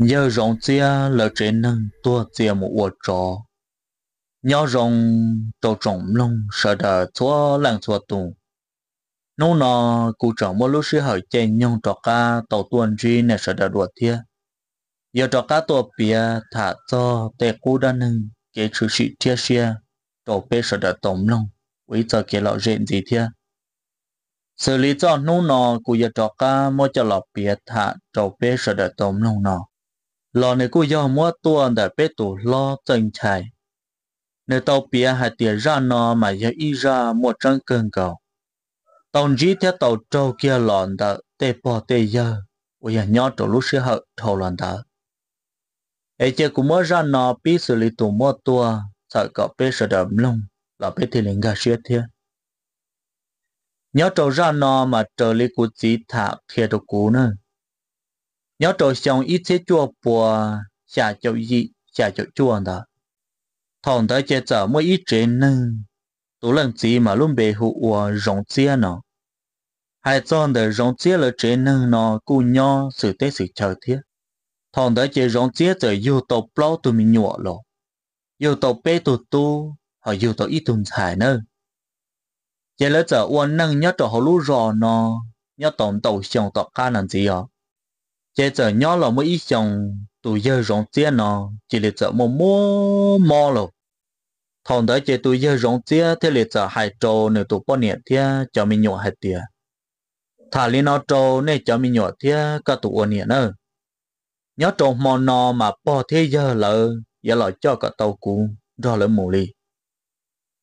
nhớ rộng chia là trẻ năng tua chia một ổ trò nhớ rộng trâu trọng lông sợ đờ chúa làng chúa tùng nô nọ cụ trọng một lúc sư hỏi chạy nhông trò ca tàu tuần duy nè sợ đờ đùa thia giờ trò cá tua bia thả cho tê cú đa nâng kế trừ sĩ thia xia tổ bê sợ đờ tổng lông quý giờ kế lọ rện gì thia xử lý cho nô nọ cụ giờ trò ca mua cho lọ bia thả trò bê sợ đờ tổng lông nọ lo này cũng do mua tuần đã biết tủ lo chân chạy nếu tàu bia hai tiền ra nó mà giờ y ra một chân cơn cầu tàu chỉ theo tàu trâu kia lòn đã tê bỏ tê giờ bây giờ nhớ trâu lúc xưa hậu thầu lòn đã ấy chứ cũng mới ra nó biết xử lý tủ mua tua sợ có biết sợ đầm lông là biết thì lính gà xưa thiên nhớ trâu ra nó mà trở lý của chỉ thả thiệt đồ cú nữa 要找像一切脚步下就一下就转的，躺在这怎么一直呢？都能怎么弄背后我融解呢？还装的融解了这能呢？姑娘是得是朝天，躺在这融解着又到不老都没鸟了，又到背都多，还又到一顿菜呢。这了这我能要找好路绕呢？要懂到想到干能怎样？chế trở nhỏ là mới ít chồng tụi giờ rộng tiền nó chỉ là trở một mò mò rồi thằng đó chế tụi giờ rộng tiền thế là giờ hai trâu nữa tụi bao nhiêu thế cho mình nhọ hai tiền thả lên nó trâu nên cho mình nhọ thế cả tụi bao nhiêu nữa nhỏ trâu mò nó mà bỏ thế giờ lỡ giờ lỡ cho cả tàu cũ rồi lỡ mù li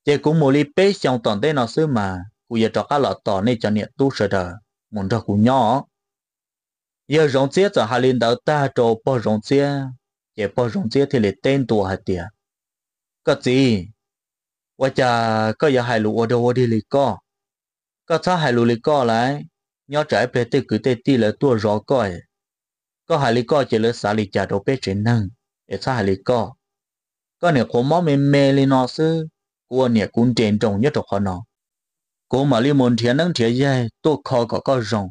chế cũng mù li bế xong toàn thế nó xứ mà cụ giờ cho cả lọ tỏ nên cho nhiệt tu sợ đời muốn cho cụ nhỏ giờ rong chia cho hà linh đạo ta trò bỏ rong chia giờ bỏ rong chia thì lại tên tua hạt tiệt có gì ว่าจะก็อย่าให้ลูกอดวดีลิก็ก็ถ้าให้ลูกลิก็แล้วย่อจ่ายเพลติคือเตตีแล้วตัวรอก้อยก็ให้ลิก็จะเลือสาลิจัดโอเปเจนังเอถ้าให้ลิก็ก็เนี่ยผมมอเมเมลินอซื้อกูเนี่ยกุนเจนจงยอดขอนอกูมาลิมนเทียนังเทียใหญ่ตัวคอก็ก็รอง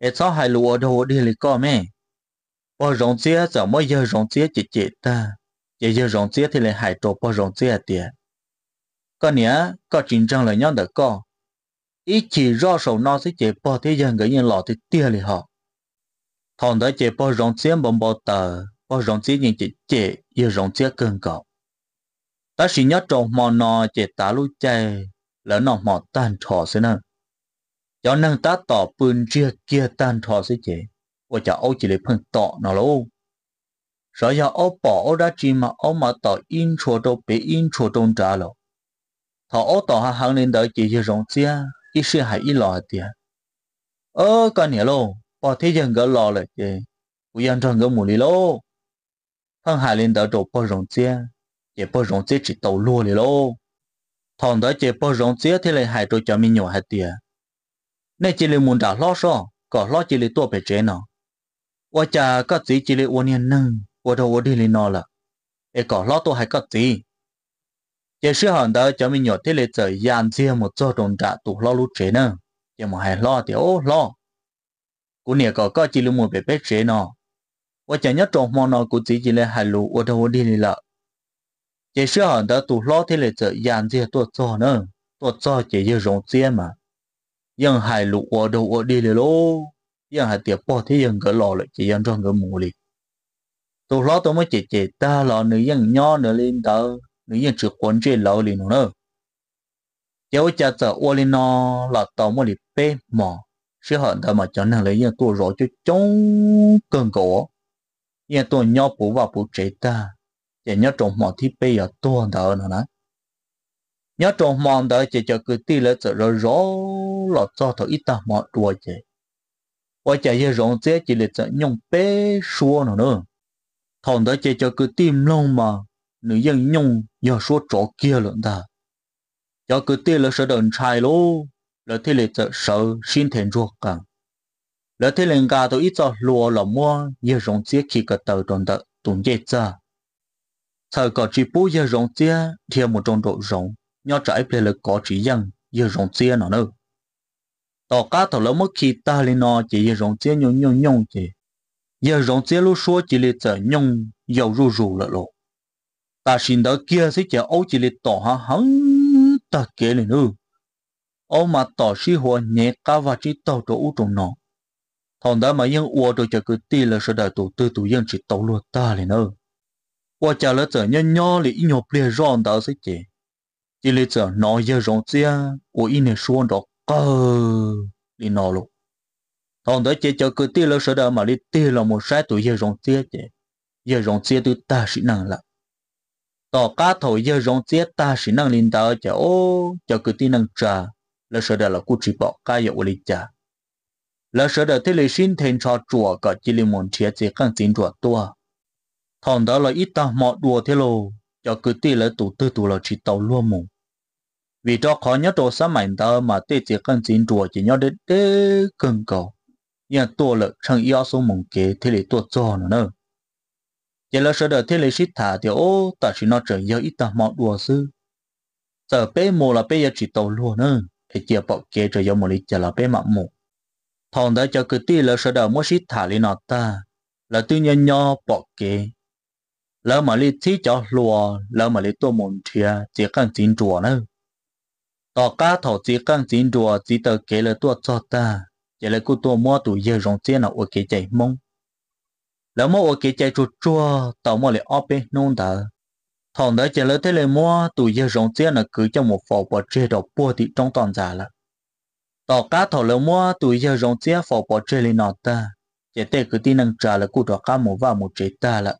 ai cho hai lúa đồ đi lì à có mẹ bỏ rong chia chẳng mới giờ rong chia chỉ chỉ ta giờ giờ rong chia thì lại hai trộn bỏ rong chia tiệt, có nghĩa có chính trang là nhau được có ít chỉ rõ số nó sẽ chỉ bỏ thế gian cái nhân lọ thì tiệt lì họ thằng đó chỉ bỏ rong chia bông bỏ tờ bỏ rong chia nhưng chỉ chỉ giờ rong chia cơn cậu ta chỉ nhớ trộn mò nò chỉ ta lũ chạy lỡ nọ mò tan trò thế nào cho nên ta tỏ bùn chia kia tan thọ sẽ chế và cho ô chỉ lấy phần tỏ nó lâu rồi giờ ô bỏ ô đã chỉ mà ô mà tỏ in chùa đồ bị in chùa đông trả lộ thọ ô tỏ hà hàng lên đời chỉ cho rộng chia ít sự hay ít lo tiền ơ còn nhớ lâu bỏ thế dân gỡ lo lại chế của dân trong gỡ mù lý lâu phần hà lên đợi đồ bỏ rộng chia chế bỏ rộng chia chỉ tàu lua lý lâu thằng đó chế bỏ rộng chia thì lại hại đồ cho mình nhỏ hạt tiền nên chỉ là muốn đã lo so có lo chỉ là tua bề chế nó và cha có gì chỉ là uốn nhân nâng và đâu đi lên nó là để có lo tua hay có gì chỉ sự hòn đó cho mình nhớ thế là giờ gian chia một chỗ đồng đã tụ lo lút chế nữa chỉ mà hay lo thì ô lo cú nè có có chỉ là muốn bề bề chế nó và cha nhớ trong mòn nó cú chỉ chỉ là hay lú và đâu đi lên là chỉ sự hòn đó tụ lo thế là giờ gian chia tua chỗ nữa tua chỗ chỉ là rộng chia mà yên hai lu wo do wo đi le lo yên hai tiệp bỏ thì yên gỡ lò lại chỉ yên trong gỡ mù li tôi lo tôi mới chỉ chỉ ta lò nữ yên nho nữa lên tờ nữ yên trực quan chuyện lò li nữa cháu cha sợ ô li nó là tàu mới li pe mò sẽ hận thà mà cho nên lấy yên tôi rõ cho chống cơn cổ yên tôi nho bù và bù chế ta chỉ nhớ trong mò thì pe ở tôi thà nữa nè nhớ trong mò đó chỉ cho cứ ti lấy sợ rồi rồi lọ cho thở ít ta mọ đùa chè và chả ye rong chế chỉ là chả nhung bé xua nó nữa thằng đó chế cho cứ tìm lông mà nữ dân nhung giờ số chỗ kia lận ta cho cứ tiền là sợ đợn trai lô là thế là chả sợ xin thèn ruột cả là thế là cả tôi ít cho lùa là mua ye rong chế khi cả tờ tròn tờ tùng chế cha thời có chỉ bố ye rong chế thì một trong độ rộng, nhớ trái plei là có chỉ dân ye rong chế nó nữa tao cá tao lỡ mất khi ta lên nó chỉ rong chế nhung nhung nhung chỉ giờ rong chế lúc số chỉ là chở nhung dầu ru ru lợ lộ ta xin đỡ kia sẽ chở ấu chỉ là tỏ hả hắn ta kể lên nữa ô mà tỏ sĩ hồ nhẹ cá và chỉ tao chỗ u trong nó thằng đó mà yên uo rồi chở cứ ti là sợ đại tụ tư tụ yên chỉ tao luôn ta lên nữa qua chả lỡ chở nhon nhon lì nhộp lìa rong đó sẽ chỉ chỉ là chở nó giờ rong chế ô in này xuống đó ờ đi nọ luôn thằng đó chỉ cho cứ tiêu là sợ đâu mà đi tiêu là một sai tuổi giờ rong tia chứ giờ rong tia tôi ta sĩ năng là tỏ cá thổi giờ rong tia ta sĩ năng linh đạo chứ ô cho cứ tiêu năng trà là sợ đâu là cú chỉ bỏ cá dậu lịch trà là sợ đâu thế là xin thêm cho chùa cả chỉ linh môn chia chỉ càng tiền chùa tua thằng đó là ít ta mọ đùa thế lô cho cứ tiêu là tụ tư tụ là chỉ tàu luôn mùng vì cho khó nhớ đồ sáng mạnh tờ mà tê chỉ cần chính chùa chỉ nhớ đến tê cần cầu nhưng tua lợ chẳng yêu số mong kế thế lệ tua cho nó, nữa giờ là sợ đợi thế lệ xít thả thì ô ta chỉ nó trở giờ ít tầm mọ đùa sư giờ bé mồ là bé giờ chỉ tàu luôn nữa thì giờ bọc kế trở giờ một lít giờ là bé mặc mù thằng đã cho cứ tê là sợ đợi mua xít thả lên nó ta là tuy nhiên nhò bọc kế lỡ mà lít thí cho lùa lỡ mà lít tua mồm thìa chỉ cần chính chùa nữa tỏ cá thọ chỉ căng chỉ đùa chỉ tờ kể là tua cho ta chỉ là cô tua mua tủ giờ rong tiền là ở cái chạy mông lỡ mua ở cái chạy chuột chua tàu mua lại ở bên nông thở thằng đó chỉ là thấy là mua tủ giờ rong tiền là cứ cho một phò bỏ chơi đọc bùa thì trong toàn giả là tỏ cá thọ lỡ mua tủ giờ rong tiền phò bỏ chơi lên nọ ta chỉ tê cứ tin năng trả là cô đọc cá một vào một chế ta là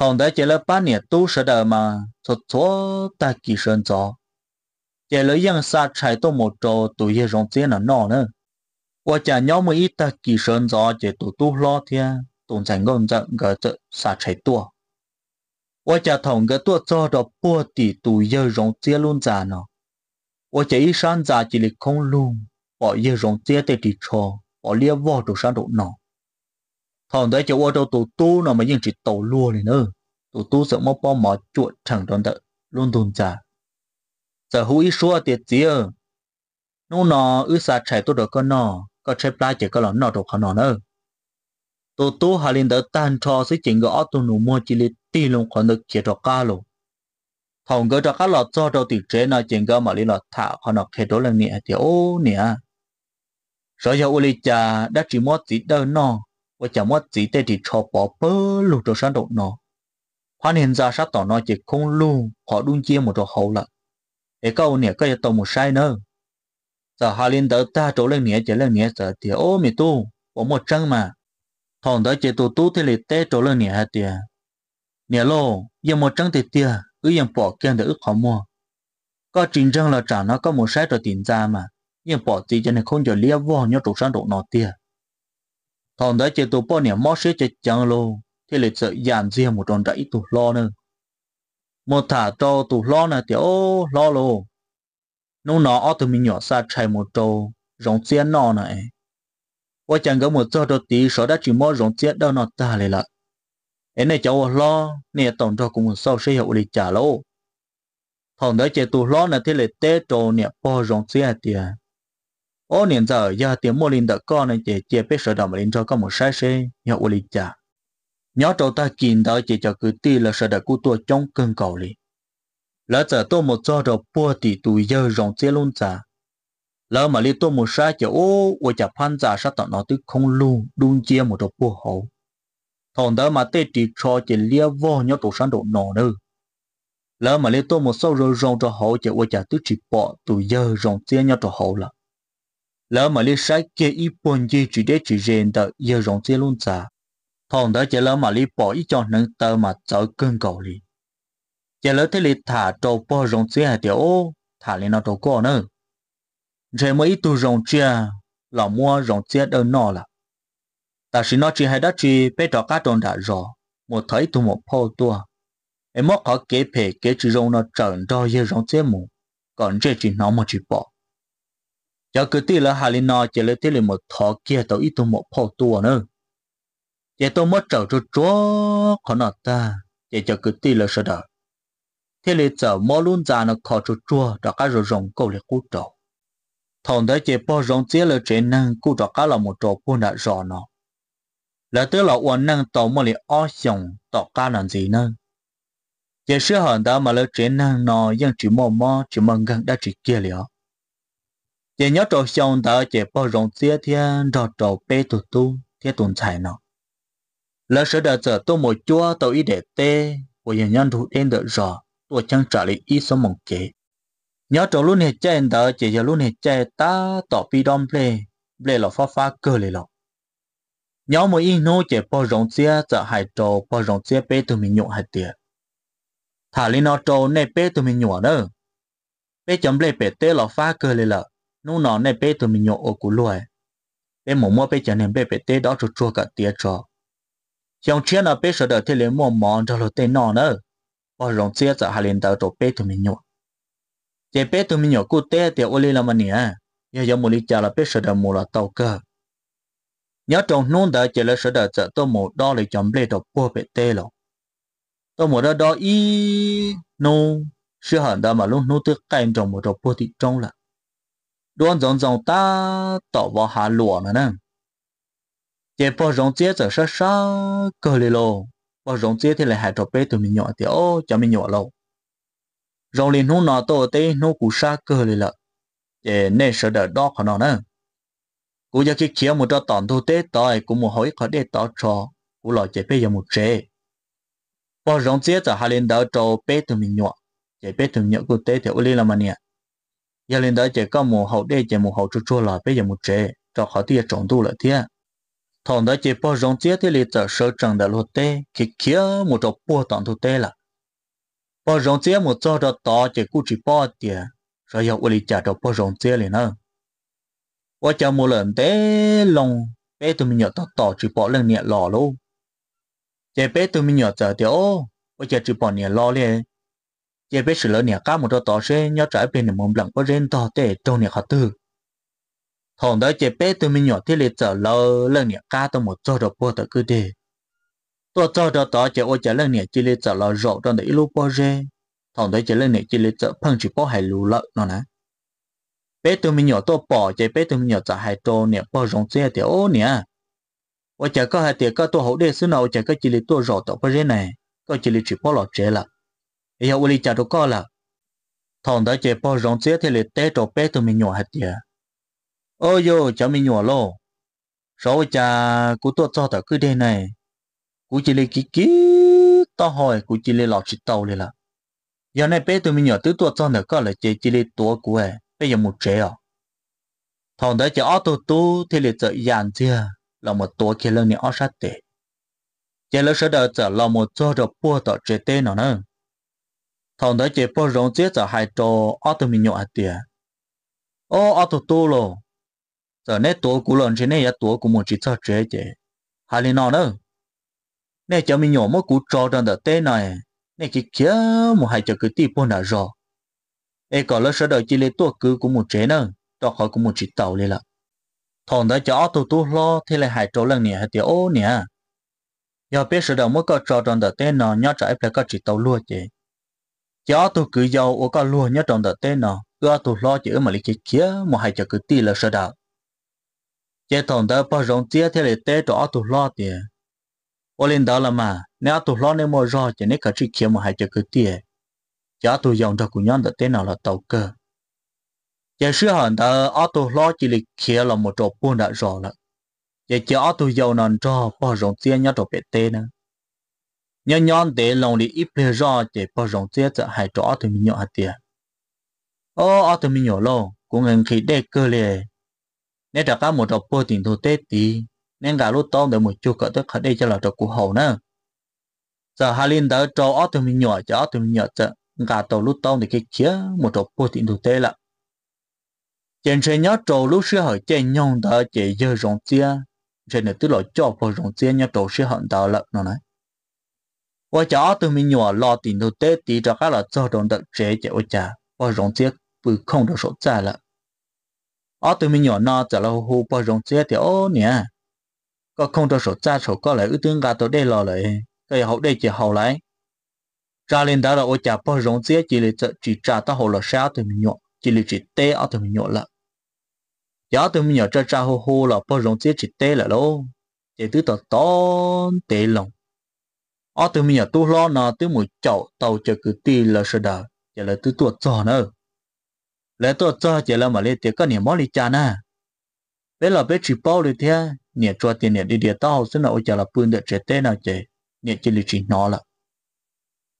thằng đó chỉ là ba niệm tu sửa đời mà thật chúa ta kỳ sơn gió chế lấy dân xa chạy tổ một trò tụi ye rong chế là nọ nữa qua chả nhau mới ít ta kỳ sơn gió chế tụ tu lo thia tụng thành công giận gỡ trợ xa chạy tổ qua chả thòng gỡ tổ cho đó bua tỷ tụi ye rong chế luôn già nọ qua chả ít sáng già chỉ lịch không luôn bỏ ye rong chế để đi cho bỏ lia vò đồ sáng đồ nọ thòng đấy chế qua đâu tụ tu nọ mà nhưng chỉ tàu lua này nữa tụ tu sợ mò bò mò chuột chẳng đón đợi luôn tồn già giờ hú ý xua tiệt gì nô nó ư xa chạy tôi được con nó có chạy lại chỉ có lỏng nó được con nó nữa tôi tu hà linh đỡ tan cho sự chuyện gỡ tu nụ mua chỉ lịch tì luôn còn được chỉ cho cá luôn thằng gỡ cho cá lọt cho đầu tiền chế nó chuyện gỡ mà đi lọ thả con nó khe đó là nhẹ thì ô nhẹ rồi giờ uli cha đã chỉ mót gì đâu nó và chả mót gì để thì cho bỏ bơ lụt cho sản độ nó hoàn hiện ra sát tỏ nó chỉ không luôn họ đun chia một trò hậu lại เอก็เนี่ยก็จะตมุชัยเนอะแต่ฮาลินเดอตาโจเรื่องเนี่ยจะเรื่องเนี่ยแต่เดียวโอ้มีตู้ผมหมดจังมาทองเดอเจตูตู้ที่เลเต้โจเรื่องเนี่ยฮะเดียเนี่ยโลยังหมดจังเตียอือยังปอกเกี่ยงเดออึขอมัวก็จริงจังเราจ่า nó có một sai rồi tiền ra mà nhưng bỏ gì cho nên không cho lia vô nhớ trụ sang độ nọ tia thằng đấy chỉ tụ bỏ niệm mót sẽ chỉ chẳng lô thì lịch sự giảm riêng một tròn rẫy tụ lo nữa một thả trâu tụ lo là tiểu lo lô nó nó ở từ mình nhỏ xa chạy một trâu rồng chiến nó này qua chẳng có một trâu tí sợ đã chỉ mơ rồng chiến đâu nó ta lại lại em này cháu lo nè tổng trâu cũng sau sẽ hiểu đi trả lỗ thằng đó chạy tụ lo là thế là té trâu nè bỏ rồng chiến à tiền ô niên giờ giờ tiền mua linh đã con này chạy chạy biết sợ đồng linh cho có một sai sẽ hiểu đi trả nhớ trâu ta kiến đó chỉ cho cứ ti là sợ đã cú tua trong cơn cầu lì lỡ giờ tôi một cho rồi bua thì tụi dơ rồng chế luôn giả lỡ mà li tôi một sa chỉ ô ô chả phan giả sát tọt nó tức không luôn đun chia một đồ bua hậu thằng đó mà tê chỉ cho chỉ lia vô nhớ tụ sáng độ nọ nữa lỡ mà li tôi một sau rồi rồng cho hậu chỉ ô chả tức chỉ bỏ tụi giờ rồng chế nhớ cho hậu là lỡ mà li sa kia ít buồn gì chỉ để chỉ rèn đợi giờ rồng chế luôn giả thôn đó chỉ lỡ mà lý bỏ ý cho nâng tờ mà tớ cưng cầu lý chỉ lỡ thế lý thả trâu bò rồng chia hạt tiểu thả lý nó trâu cổ nữa rồi mới ít tu rồng chia là mua rồng chia đơn nọ là ta chỉ nó chỉ hay đã chỉ bé trò cá tròn đã rõ một thấy tu một phô tua em mất khó kế phê kế chỉ rồng nó trần đo như rồng chia mù còn chơi chỉ nó một chỉ bỏ cho cứ tí là hà lý nó chỉ lỡ thế lý một thọ kia tàu ít tu một phô tua nữa giờ tôi mất trầu cho chúa khó nọ ta giờ cho cứ ti là sợ đờ. thế là giờ mò luôn già nó khó cho chúa đó cả rồi rồng câu là cú trầu thằng đấy chỉ bỏ rồng chỉ là chuyện năng cú đó cả là một trầu buôn đã rõ nó là tới là uốn năng tàu mà là o xong tàu cá làm gì năng giờ sửa hẳn đó mà là chuyện năng nó vẫn chỉ mò mò chỉ mong gần đã chỉ kia liệu giờ nhớ trầu xong đó giờ bỏ rồng chỉ thì đó trầu bê tụt tu thế tồn tại nó là sợ đã giờ tôi một chúa tôi ý để tê của nhà nhân thủ đến được rõ tôi chẳng trả lời ý số mong kế nhớ trâu luôn hết chạy đó chỉ giờ luôn hết chạy ta tỏ pi đom lê lê lọ phá phá cơ lê lọ nhớ một ý nô chỉ bao rộng xe giờ hải trâu bao rộng xe bê tụi mình nhộn hải tiệt thả lên nó trâu này bê tụi mình nhộn đó bê chấm lê bê tê lọ phá cơ lê lọ nô nó này bê tụi mình nhộn ô cú lùi bê mồm mua bê chẳng nên bê bê tê đó trâu trâu cả tiệt trò dòng chia nó bé sợ đợi thế liền mua món cho lô tên nọ nữa ở rồng chia giờ hà liền tàu tổ bé tụi mình nhọ chế bé tụi mình nhọ cụ té thì ô li làm mà nè giờ giờ mua đi chả là bé sợ đợi mua là tàu cơ nhớ trong nôn đợi chỉ là sợ đợi giờ tôi mua đó là chọn bê đồ bua bê tê rồi tôi mua đó đó y nô sư hẳn đó mà lúc nô tức cạnh trong một đồ bua thì trong là đoan dòng dòng ta tỏ vào hà lụa mà nè chế bỏ rong chế giờ sa sa cơ lì lô bỏ thì lại hại cho bé tụi mình nhỏ thì ô cho mình nhỏ lâu rong liền hú nó tổ tế nó cú sa cơ lì lợ chế nè sợ đỡ đó khó nó nè cú giờ khi chia một cho tòn thu tế tỏi cú một hỏi khó để tỏ trò cú lo chế bé giờ một chế bỏ rong chế hai lên đỡ cho bé tụi mình nhỏ chế bé tụi mình nhỏ tế thì ô là mà nè giờ lên đỡ chế có một hậu để chế một hậu chua chua là bé giờ một chế cho khó tia trộn tu lại thiệt thằng đó chỉ bỏ rong chết thì lì tờ sơ trần đã lột tê khi kia một chỗ bùa tặng thu tê là bỏ rong chết một chỗ đó to chỉ cú chỉ bỏ tiền rồi giờ lì trả trò bỏ rong chết liền nữa và chờ một lần tê lòng bé tụi mình nhớ tao tỏ chỉ bỏ lần nhẹ lò luôn chỉ bé tụi mình nhớ giờ thì ô và chỉ bỏ nhẹ lò liền chỉ bé sửa lỡ nhà cá một chỗ tỏ xe nhớ trái bên này mồm lặng có rên to để trâu nhà khó tư hòn đó chế bé tụi mình nhỏ thì lệ trở lâu lần nhẹ cá tụi một cho được bố tụi cứ đi tôi cho được đó chế ô chế lần nhẹ chỉ lệ trở lâu rộ trong đấy lúc bố rê hòn đó chế lần nhẹ chỉ lệ trở phăng chỉ bố hay lù lợn nó nè bé tụi mình nhỏ tôi bỏ chế bé tụi mình nhỏ trả hai tô nhẹ bố rong xe thì ô nhẹ ô chế có hai tiền có tôi hậu đề xứ nào chế có chỉ lệ tôi rộ tụi bố rê này có chỉ lệ chỉ bố lọt chế là ý hậu lý trả đồ co là thằng đó chế bò rong xe thì lệ té trộn bé tụi mình nhỏ hai tiền ôi yo cháu mình nhỏ lo sau cha cú tôi cho ta cứ đây này cú chỉ lấy kí kí to hỏi cú chỉ lấy lọt chỉ tàu liền là giờ này bé tụi mình nhỏ tứ tôi cho nữa có là chỉ chỉ lấy tua của em bây giờ một trẻ à thằng đấy chỉ ở tụ tụ thì lấy chợ dàn chưa à? là một tua kia lên này ở sát tệ chỉ lấy sợ đợi chợ là một chỗ được bua tọt trẻ tên nó nữa thằng đấy chỉ bao rong chết chợ hai trò ở tụi mình nhỏ à tiền ô ở tụ tụ rồi giờ nè tổ cú lon trên nè ya tổ cú một chỉ cho chết chế hà linh nói nữa nè cho mình nhổ mất cú trò trong đợt tê này nè chỉ kia một hai cho cứ tí bốn đã rõ ê có lỡ sợ đợi chỉ lấy tổ cứ cú một chế nữa đó khỏi cú một chỉ tàu lên là thằng đó cho tụ tụ lo thế là hai trâu lần nè hai tiểu ô nè giờ biết sợ đợi mất cú trò trong đợt tê nào nhớ trái phải có chỉ tàu luôn chế cho tụ cứ giàu ô có luôn nhớ trong đợt tê nào, ưa tụ lo chỉ mà lấy cái kia một hai cho cứ tí là sợ đợi chế tổng đó bao rộng chia thế là tế cho tụ lo tiền ô lên đó là mà nếu tụ lo nên mua rồi chỉ nên cả chỉ kiếm mà hai chục cái tiền giá tụ dòng cho cũng nhân được tên nào là tàu cơ chế sư hẳn đó ở tụ lo chỉ là kia là một chỗ buôn đã rõ là chế chế ở tụ dầu nằm cho bao rộng chia nhau chỗ bể tê nữa nhớ nhon để lòng đi ít bể rõ chế bao rộng chia sẽ hai chỗ tụ mình nhỏ hạt tiền ô ở tụ mình nhỏ luôn cũng ngừng khi để cơ liền nên đã có một đọc bôi tiền thu tết tí nên cả lúc tông để một chút cỡ tức khẩn đây cho là đọc cụ hậu nữa giờ hai linh đã cho ót từ mình nhỏ cho ót từ mình nhỏ chợ cả tàu lúc tông thì cái kia một đọc bôi tiền thu tết là trên trên nhớ trâu lúc xưa hỏi trên nhông đã chỉ dơ rồng chia trên này tức là cho vào rồng chia nhớ trâu xưa hỏi đã lợn nó này và cho từ mình nhỏ lo tiền thu tết thì cho các là cho đồng đợt chế chế ô chả và rồng chia bự không được số trả lợn ở ờ, từ mình nhỏ nó trở lâu hồ bao rồng chết thì ô nè có không cho sổ cha sổ có lại ưu tiên gà tổ đây lò lại cái hậu đây chỉ hậu lại ra lên đó là ô chả bao rồng chết chỉ là chỉ trả tao hồ là sao từ mình nhỏ chỉ là chỉ tê ở từ mình nhỏ là giờ từ mình nhỏ cho cha hồ hồ là bao rồng chết chỉ tê lại lô chỉ tứ tao to tê lòng ở ờ, từ mình nhỏ tu lo nó tụi mùi chậu tàu chờ cứ tì là sợ đà chỉ là tứ tuột giòn nữa lẽ tôi cho chỉ là mà lấy tiền có niềm món đi cha na bé là bé chỉ bao đi thế niệm cho tiền niệm đi địa tao xin là ôi chả là bươn được trẻ tê nào trẻ niệm chỉ là chỉ nó là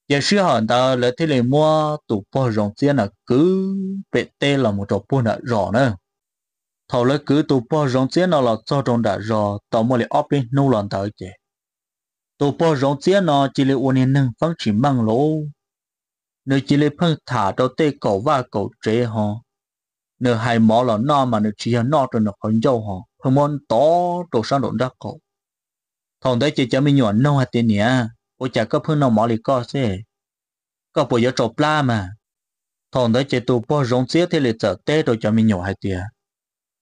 giờ xưa họ ta lấy thế là mua tủ bao rồng tiền là cứ bé tê là một trò bươn là rõ nữa thầu lấy cứ tụ po rong tiền nào là cho trong đã rõ tàu mua lại ốp đi nô lòn tới chế tụ po rong tiền nào chỉ là uốn nâng phăng chỉ mang lỗ nếu chỉ lấy phân thả đầu tê cổ và cổ chế họ nếu hai mỏ là no mà nếu chỉ là no rồi nó còn dâu họ không muốn tỏ đồ sang đồn ra cổ thằng đấy chỉ cho mình nhọn nông hạt tiền nhá bố chả có phân nào mỏ thì có thế có bố giờ trộp la mà thằng đấy chỉ tụ bố rong xíu thì lại sợ tê rồi cho mình nhọn hạt tiền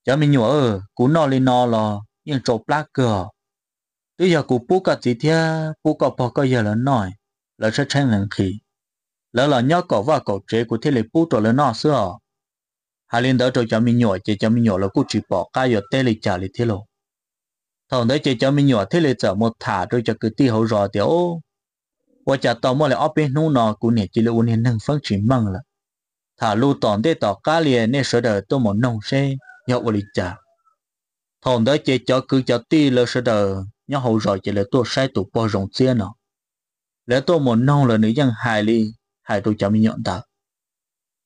cho mình nhọn ờ ừ, cú no lên no là nhưng trộp la cửa tuy giờ cú bố cả gì thế bố cả bố cả giờ là nói là sẽ tranh hàng khí lỡ là nhớ cổ và cổ chế của thế lực bút trò lỡ nọ xưa hà liên đỡ trò cho mình nhỏ chế cho mình nhỏ là cụ chỉ bỏ ca giờ tê lệ trả lệ thế lộ thằng đấy chế cho mình nhỏ thế lệ trở một thả rồi cho cứ ti hậu rò tiểu và chả tao mua lại ở bên nô nọ của nè chỉ là uốn hình nâng phân chỉ măng là thả lưu tòn để tỏ cá liền nên sợ đời tôi một nông xe nhau vào lịch trả thằng đấy chế cho cứ cho ti lỡ sợ đời nhau hậu rò chỉ là tôi sai tụ bò rồng xiên nọ lỡ tôi một nông là nữ dân hài liền hai tôi chào mình nhận ta.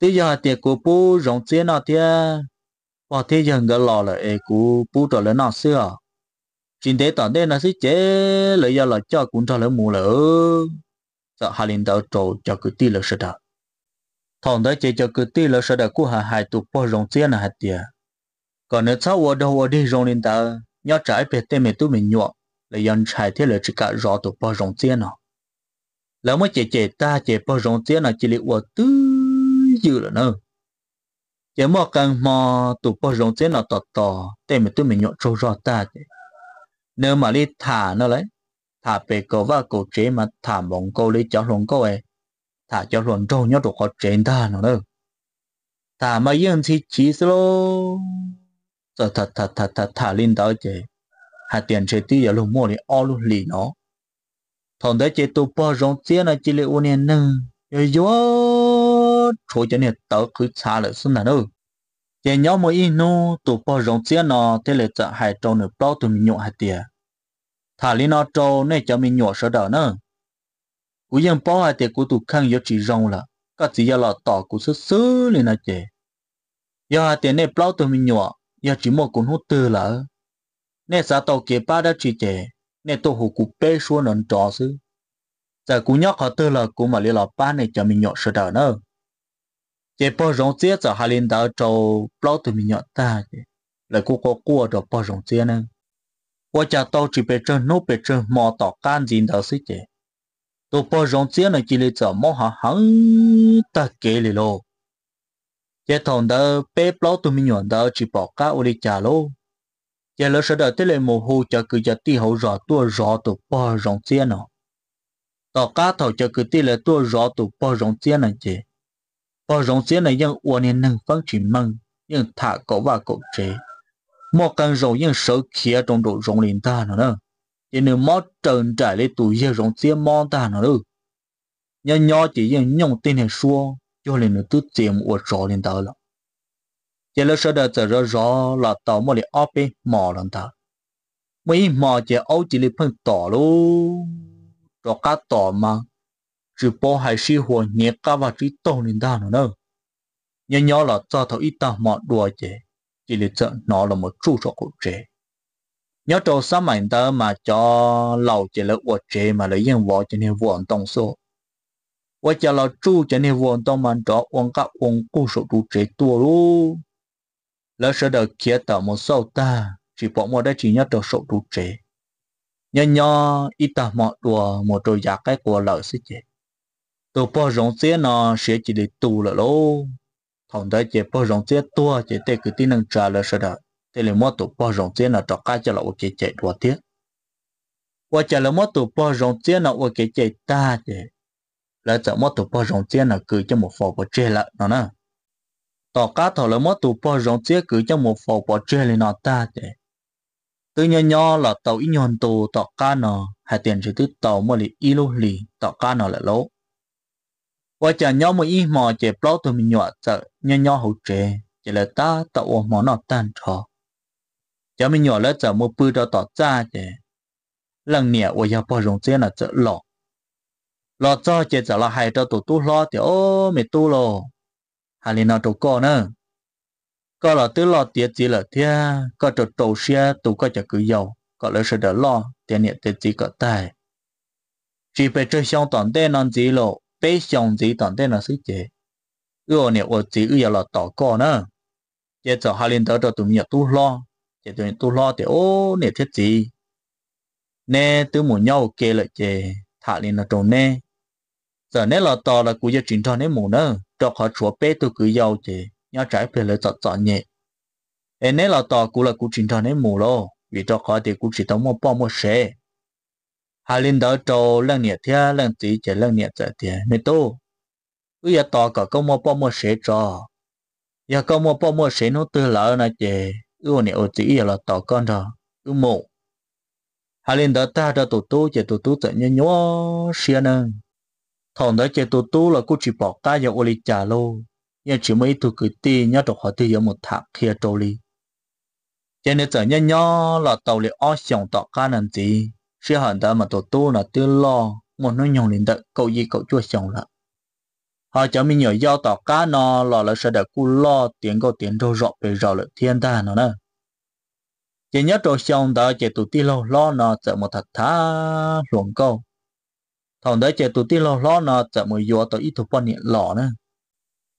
bây giờ tiệc của bố rong chia nó tia bỏ thế giờ ngỡ lò là ê của bố trở lên nó xưa chính thế tỏ đây nó sẽ chế lấy giờ là cho cũng trở lên mù lỡ sợ hai linh đạo trổ cho cứ ti là sợ đạo thằng đó chế cho cứ ti là sợ đạo của hà hai tụ bỏ rong chia là hạt tia còn nếu sau ở đâu ở đi rong linh đạo nhớ trái về tên mình tôi mình nhọ là giờ trái thế là chỉ cả rõ tụ bỏ rong chia nào แล้วมื่อเจเจตาเจปรงเจียน่ะจิลิวตื้อยู่แล้วเนอะเจมอกันมอตุปรงเจียน่ะต่อต่อเต็มตัวมันยอโจรอตาเจเนื้อมาลิถาเนอะเลยถาเปกว่ากูเจมาถามองกูลิจ้าหลงกูเอถาจ้าหลงโจยอตุขอเจนตาเนอะเนอะถามาเยี่ยมที่ชีสโลจะถาถาถาถาถาลินดาวเจหาเตียนเชตี้อย่าลงมั่วเลยอ้อลุ่นหลีเนาะ thằng đấy chỉ tụ bao rong tiền là chỉ lấy uống nè nè rồi gió chỗ cho nè tớ cứ xa lại xuống nào đâu chỉ nhau mới in nô tụ bao rong tiền nó thế là chợ hải trâu nửa bao tụ mình nhộn hải tiền thả lên nó trâu này cho mình nhộn sợ đỡ nữa Cứ yên bao hải tiền của tụ khăn yếu chỉ rong là các chỉ giờ là tỏ cú sứ sứ lên là chị giờ hải tiền này bao tụ mình nhộn giờ chỉ một cú hút tư là nè sao tàu kia ba đã chỉ chị nè tôi hồ cụ bê xua nón trò sư giờ cụ nhóc họ tư là cụ mà lấy là ba này cho mình nhọ sợ đỡ nữa chế bao rong chia giờ hai linh đạo trâu bao tụi mình nhọ ta là cụ có cua rồi bao rong chia nữa qua cha tao chỉ bê chân nô bê chân mò tỏ can gì đó xí chế tôi bao rong chia này chỉ lấy giờ mò hả hắn ta kể lì lô chế thằng đó bê bao tụi mình nhọ đó chỉ bỏ cá ở đi trả lô giờ lỡ sợ đợi tới lệ một hồ cho cứ giờ ti hậu rõ tua rõ tụ bò rộng tiền nó tỏ cá thầu cho cứ ti lệ tua rõ tụ bò rộng tiền này chứ bò rộng tiền này nhưng uổng nên nâng phân chỉ mừng nhưng thả cậu và cậu chế một căn rộng nhưng sợ kia trong độ rộng liền ta nó nữa chỉ nếu mót trần trải lấy tụ giờ rộng tiền mò ta nó nữa nhớ nhớ chỉ nhưng nhông tin này xua cho nên nó tư tiệm uổng rõ liền ta lắm giờ lỡ sơ đờ giờ rõ rõ là tàu mua lại ốp bên mò lần ta mấy mò giờ ấu chỉ lấy phân tỏ luôn rồi cá tỏ mà chỉ bỏ hai sĩ hồ nhẹ cá và chỉ tông lên ta nữa đâu nhớ nhớ là cho thầu ít tàu mò đùa chứ chỉ lấy sợ nó là một chú cho cổ trẻ nhớ trâu xa mạnh ta mà cho lầu chỉ là ủa trẻ mà lấy yên võ cho nên võ tông số võ cho là chú cho nên võ tông mà cho ông cả ông cô sọ đủ trẻ tua luôn lỡ sợ đầu kia tạo một sâu ta chỉ bỏ một đây chỉ nhất đầu sổ đủ trẻ nhớ nhớ ít tạo mọi đùa một đôi giá cái của lợi sẽ chế tôi bỏ rộng xe nó sẽ chỉ để tù lỡ lô thằng đấy chế bỏ rộng xế tua chế tê cứ tin năng trả lỡ sợ đầu thế là mỗi tụ bỏ rộng xe nó cho cái cho lỡ chỉ chạy đùa thiết qua trả lỡ mỗi tụ bỏ rộng xe nó qua cái chạy ta chế lỡ sợ mỗi tụ bỏ rộng xe nó cứ cho một phò bỏ chê lại nó nè tỏ cá thọ là mất tù po rong chia cứ cho một phò bỏ chơi lên nó ta để từ nhỏ nhỏ là tàu ít nhọn tù tỏ cá nó hay tiền chỉ từ tàu mà lì ít lô lì tỏ cá nó là lỗ và chả nhỏ mà ít mò chế bao tụi mình nhỏ sợ nhỏ nhỏ hậu chế chỉ là ta tàu mò nó tan cho chả mình nhỏ là sợ một bự cho tỏ ra để lần nè và giờ po rong chia là sợ lọ lọ cho chế sợ là hay cho tụ tu lo thì ô mẹ tu lo hà lên nó trâu co nữa có là tứ lo tiệt gì là thia có trâu trâu xe tụ có chả cứ giàu có lỡ sợ đỡ lo tiền nhiệt tiệt gì có tài chỉ phải chơi xong toàn tên non gì lộ bé xong gì toàn tên là sức chế ưa nhiệt ở gì ưa là tỏ co nữa giờ cho hà lên đó cho tụi nhiệt tu lo giờ tụi tu lo thì ô nhiệt thiết gì nè tứ muốn nhau kê lại chế thả lên nó trồn nè giờ nếu là to là cú giờ chính thọ nếu mù nữa cho họ chuột bé tôi cứ giàu thì nhà trái phải là chọn chọn nhẹ em nếu là to cú là cú chính thọ nếu mù lo vì cho họ thì cú chỉ tao mua bao mua xe hai linh đó cho lần nhẹ thế lần tí chỉ lần nhẹ giờ thế nên to, cứ giờ to cả câu mua bao mua xe cho giờ câu mua bao mua xe nó từ lỡ này chị ưu này ở giờ là to con rồi ưu mù hai linh đó ta cho tụt tu chỉ tụt tu tự nhiên nhớ xia nâng thằng đó chơi tu tu là cô chỉ bỏ ta vào ô li trả lô nhưng chỉ mới tu cái ti nhớ được họ thì có một thằng kia trâu li cho nên giờ nhớ nhớ là tàu li ở sòng tọt cá làm gì sẽ hẳn ta mà tu tu là tự lo một nó nhồng liền đợi cậu gì cậu chưa sòng là họ cho mình nhớ giao tọt cá nó là là sẽ đợi cô lo tiền câu tiền đâu rọ về rọ lợi thiên ta nó nè chỉ nhớ trâu sòng ta chỉ tu ti lo lo nó giờ một thật thà luồng câu thằng đấy chơi tụi tí lo lo nó chả mới vô tới ít tụi bọn nhện lọ nữa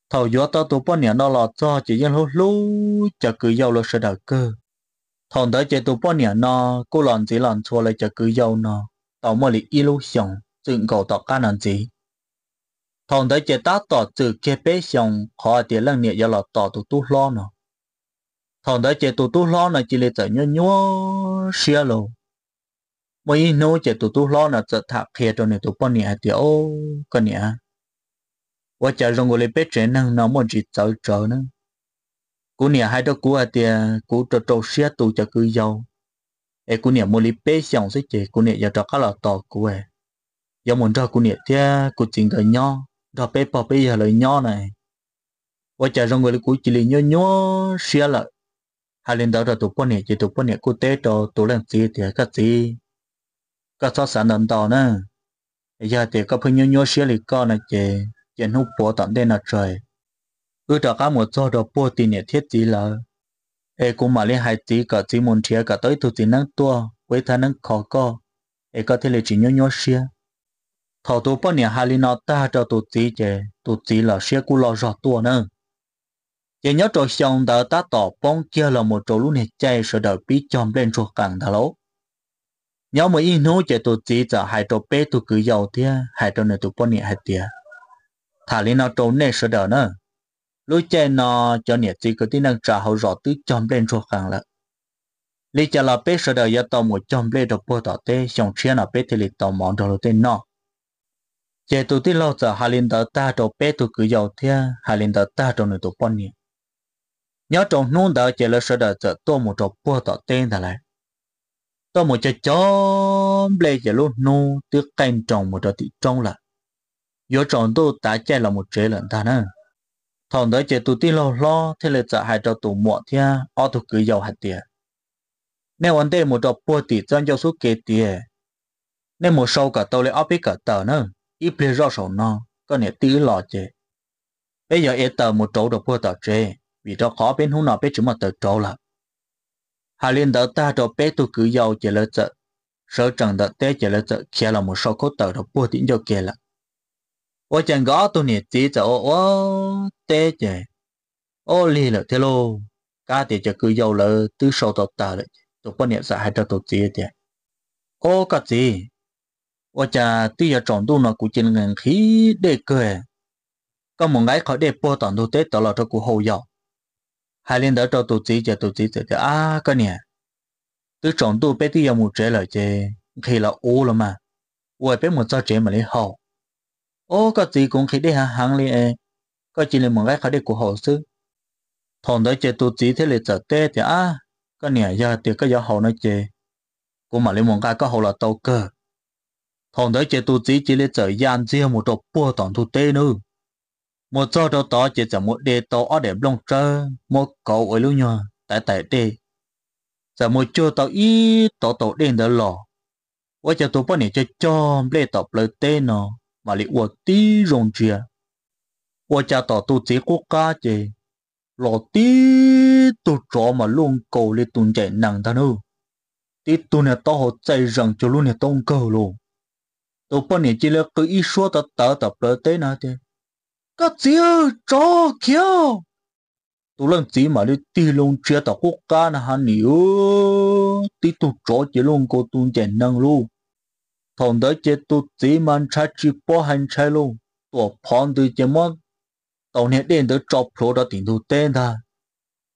thằng vô tới tụi bọn nhện nó lọ cho chỉ dân lú lú chả cứ giàu lo sợ đầu cơ thằng đấy chơi tụi bọn nhện nó cố làm gì làm chua lại chả cứ giàu nó tao mới lý illusion dựng cầu tọt cá làm gì thằng đấy chơi tát tọt từ kia bé xong họ tiền lần nhện giờ lọ tọt tụi tụi lo nó thằng đấy chơi tụi tụi lo nó chỉ lấy chả nhớ nhớ xia lô mấy nô chỉ tụt tụt lo là chỉ thà kia cho nên tụt bao nhiêu tiêu con nhỉ và chỉ dùng cái bếp chế năng nó muốn chỉ trở trở nữa cú nhỉ hai đứa cú à tiề cú trâu trâu xia tụt cho cứ giàu ê cú nhỉ muốn lấy bé xong sẽ chỉ cú nhỉ giờ cho các lọ tò cú ấy à. giờ muốn cho cú nhỉ thì cú chỉnh cái nho cho bé bỏ bếp giờ lấy nho này và chỉ dùng cái cú chỉ lấy nho nho xia lại hai lần đó là tụt bao nhiêu chỉ tụt bao nhiêu cú té cho tụt lên gì thì cái gì ก็ซอสานดันต่อนะยาเตก็เพิ่งยัวยัวเสียลิก็นะเจเจนหุบปัวตอนเด่นนะจอยอือดอกก้าหมดจอดอกปัวตีเนี่ยเทียจีละเอกูมาเลี้ยหายจีก็จีมุนเทียก็ต้อยตุจีนั่งตัวเวทานั่งขอก็เอก็เทเลจียัวยัวเสียทอตัวป้อนเนี่ยฮาลินอตาจะตุจีเจตุจีละเสียกูรอรอตัวนะ chỉ nhớ trò xong đó ta tỏ bóng chia là một trò lúc này chạy sợ đợi bí chòm lên chuột càng thà lỗ cho hai hai cứ nào 要么一弄就都自己还都背都给要的，还都那都不念还的，他领导都那时的呢。lúc chơi nó cho nhẹ chỉ có tí năng trả hậu rõ tứ chom lên chỗ khăn là lý cho là bé sợ đời giờ tao một chom lên được bao tao tê xong chia nó bé thì lý tao món trong đầu tên nó chơi tụi tí lâu giờ hai linh đạo ta đầu bé tụi cứ giàu thế hai linh đạo ta trong người tụi bọn nhỉ nhớ trong nôn đỡ chơi là sợ đời giờ tao một đầu bao tao tên thà lại to một cho cho ble giờ luôn nu tứ canh trồng một trò thị trông là yo trồng tôi đã chạy là một chế lần ta nữa thằng đó chơi tu tin lo lo thế là sợ hai trò tụ mọ thia ở tu cứ giàu hạt tiền nếu anh đây một trò bùa tỷ chân cho số kế tiền nếu một sâu cả tàu lấy áp cả tờ nữa ít ble rõ sầu nó có nè tí lo chơi bây giờ ít tờ một chỗ được bùa tờ chơi vì cho khó bên hú nào biết chúng mà tờ trâu là hà liên đã ta cho bé tôi cứ giàu chỉ là chợ sở trường đó té chỉ là chợ kia là một số cốt tờ đó bùa tiền cho kia là ô chẳng gõ tôi nè chỉ cho ô ô té chỉ ô li là thế lô cá thì chỉ cứ giàu là tứ số tờ tờ đấy tôi quan niệm sợ hai cho tôi chỉ thì ô cái gì ô chả tuy là tròn tu nó cũng chỉ ngàn khí để cười có một cái khỏi để bùa tận tôi té tờ là cho cụ hầu giàu hai linh đó cho tổ chức cho tổ chức cho à cái nè tôi chọn tôi bé tôi một trẻ lại chứ khi là ô lắm mà ô bé một cho trẻ mà lấy hậu ô cái gì cũng khi đi hàng hàng liền, cái chỉ là một cái khá đi của hậu sư thằng đó chơi tổ chức thế là chơi tê thì à cái nè giờ thì cái giờ hậu nó chơi cũng mà lấy một cái có hậu là tàu cơ thằng đó chơi tổ chức chỉ là chơi gian riêng một chỗ bùa toàn thu tê nữa một chỗ đầu đó chỉ là một đề tàu ở đẹp lông trơ một cầu ở lưu nhòa tại tại đề giờ một chỗ tàu ít tàu tàu đen đã lò và cho tôi bọn này cho cho lê tàu lê tên nó mà lại uổng tí rồng chia và cho tàu tu chế quốc ca chế lò tí tu trọ mà luôn cầu lê tuần chạy nặng ta nữa tí tu nè tao họ chạy rằng cho luôn nè tông cầu luôn tôi bọn này chỉ là cứ ít số tàu tàu tàu lê tê nó thôi cái gì cho kia tôi lần gì mà đi tì lông chia quốc ca là hắn nhiều tì cho chỉ lông cô tu chèn năng luôn thằng đó chỉ tu gì mà cha chỉ bỏ hành chạy luôn tôi phóng từ chỉ mất tao nhớ đến tới chọc phố đó tiền tu tên ta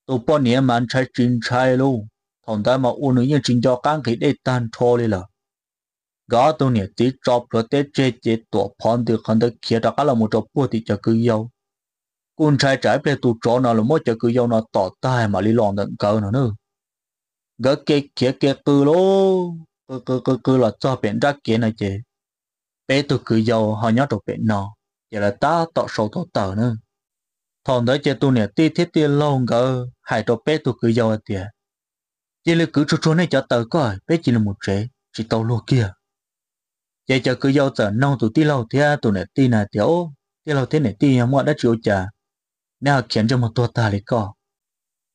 tôi bỏ nhớ mà cha chính chạy luôn thằng đó mà uống nữa nhưng chính cho căng để tan cho đi là gà tu nè tí chó pro tê chê chê tổ phong từ khăn tới kia ra cả là một chỗ bùa thì cho cứ yêu con trai trái bê tu cho nó là mỗi cho cứ yêu nó tỏ tai mà lý lòn đựng cờ nó nữa gà kia kia kia cứ lô cứ cứ cứ cứ là cho biển ra kia này chê bé tu cứ yêu họ nhớ đồ biển nó giờ là ta tỏ sầu tỏ tờ nữa thằng đấy chê tu nè tí thiết tí lâu gỡ hai đồ bé tu cứ à tiệt chỉ là cứ cho cho này cho tờ coi bé chỉ là một trẻ chỉ tao lô kia giờ cho cứ giao giờ nông tụi tí lâu thì tụi này tí là tiểu tí lâu thế này tí nhà mua đã chịu trả nào khiến cho một tua ta lấy co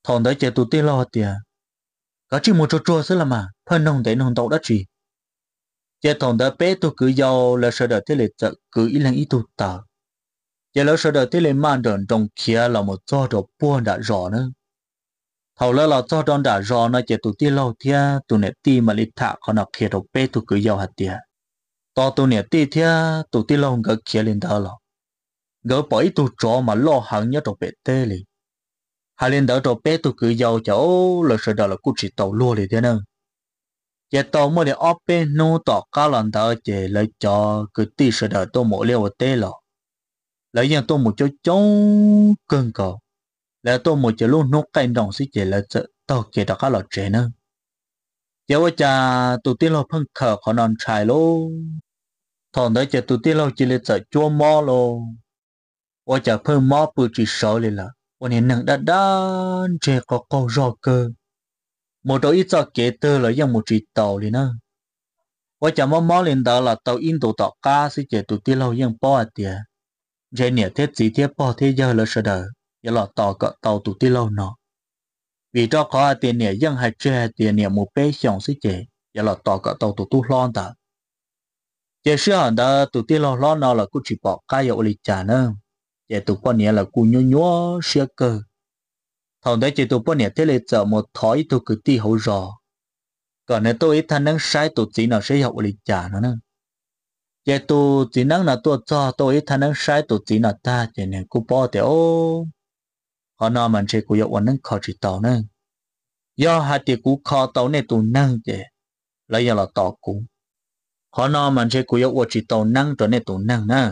thằng đấy chơi tụi tí lâu thì có chỉ một chỗ chỗ xí là mà phần nông để nông tàu đã chỉ giờ thằng đấy bé tụi cứ giao là sợ đợi thế này giờ cứ ý lăng ý tụi ta giờ lỡ sợ đợi thế này mang đợn trong kia là một chỗ đồ buôn đã rõ nữa thầu lỡ là chỗ đón đã rõ nó chơi tụi tí lâu thì tụi này tí mà lịch thạ còn học kia đồ bé tụi cứ giao hạt tiền tao tụi nè tê thia tụi tê lòng gỡ kia lên đó lọ gỡ bởi ít tụi mà lo hàng nhớ trong bể tê liền hai lên đó trong bể tụi cứ giàu cháu là sợ đó là cút chỉ tàu lúa liền thế nào giờ tàu mới để ốp bể nô tỏ cá lần đó chỉ lấy cho cứ tê sợ đó tôi mỗi liều tê lọ lấy nhà tôi một chỗ chống cưng cầu là tôi một chỗ luôn nốt cây đồng xí chỉ là sợ tao kia đó cá lọ trẻ nữa giờ cha tụi tê lo phân khờ khó non trai lô thằng đấy chỉ tụt tiền lâu chỉ là chạy chua mò lô và chả phơi mò bự chỉ sợ lên là và nên nặng đã đan chỉ có câu rõ cơ một đôi ít cho kế tơ là giống một chỉ tàu lên nữa và chả mò mò lên đó là tàu in tàu tàu cá sẽ chỉ tụt tiền lâu giống bỏ tiền chỉ nhẹ thế chỉ thế bỏ thế giờ là sợ đời giờ là tàu cọ tàu tụt tiền lâu nó vì cho có à tiền nhẹ vẫn hay chơi tiền nhẹ một bé xong sẽ chế. giờ là tàu cọ tàu tụt tu lon ta giờ xưa hẳn đã tụi tiên lo lo nào là cô chỉ bỏ cái dầu lịch trả nữa giờ tụi con nhẹ là cô nhú nhú xia cơ thằng đấy chỉ tụi con nhẹ thế là chợ một thói tụi cứ ti hậu rò còn nếu tôi ít thằng năng sai tụi chỉ nào sẽ hậu lịch trả nó nữa giờ tụi chỉ năng là tụi cho tôi ít thằng năng sai tụi chỉ nó ta giờ này cô bỏ thì ô họ nói mình sẽ cô dậu anh năng khó chỉ tàu nữa do hai tiệc cú khó tàu này tụi năng giờ lấy giờ là tàu cũng họ nó mình sẽ cú yếu ủa chỉ tàu năng trở nên tàu năng nè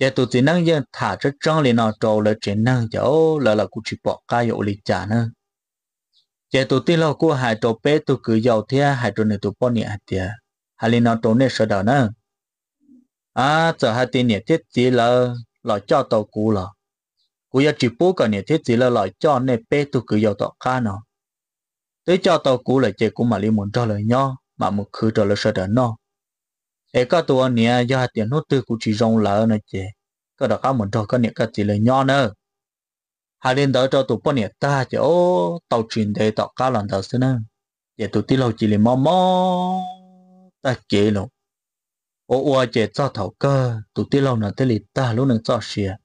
giờ tụi chỉ năng giờ thả cho trong lên nó trâu là chỉ năng chỗ là là cú chỉ bỏ cái yếu lịch trả nè giờ tụi tin lo cú hai tàu bé tụi cứ giàu thế hai trâu này tụi bỏ nhẹ tiệt hai lên nó trâu này sợ đầu nè à giờ hai tiền nhẹ thiết chỉ là là cho tàu cú là cú yếu chỉ bố cái nhẹ thiết chỉ là là cho này bé tụi cứ giàu tàu cá nó tới cho tàu cú là chơi cú mà liền muốn cho lời nhau mà một khứ trở lại sợ đầu nó ấy có tụi anh nè do tiền hút tư của chị rong lỡ nè chị có đó có một trò có nè có chị lời nhỏ nữa hai lên đó cho tụi bọn nè ta chỉ ô tàu chuyển thế tàu cá lần đầu xin nè chị tụi tí lâu chỉ liền mò mò ta chế luôn ô ô chị cho thầu cơ tụi tí lâu nè thế lì ta luôn nè cho xìa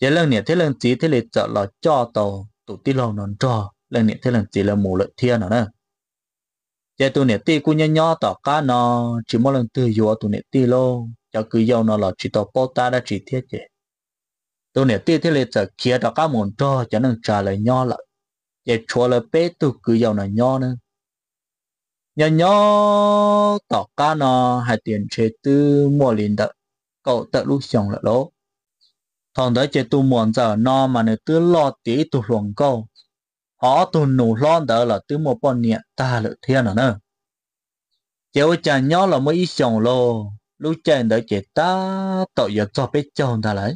chị lần nè thế lần chỉ thế lì chợ là cho tàu tụi tí lâu nè cho lần nè thế lần chỉ là mù lợi thiên nữa nè giờ tôi nè tì cũng nhớ nhớ tỏ cá nó chỉ mỗi lần từ dùa tôi nè tì lô cho cứ yêu nó là chỉ tỏ bó ta đã chỉ thiết chứ tôi nè tì thế là giờ kia tỏ cá muốn cho cho nên trả lời nhớ lại giờ chua lời bé tôi cứ yêu nó nhớ nữa nhớ nhớ tỏ cá nó hai tiền chế tư mua liền đợt cậu tự lúc xong là đó thằng đó chế tôi muốn giờ nó mà nè tư lo tí tôi luồng câu họ tu nụ lon đỡ là tứ một bọn nhẹ ta lựa thiên nữa à nè chéo chả nhó là mới ít chồng lô lúc chèn đỡ chế ta tội giờ cho biết chồng ta lấy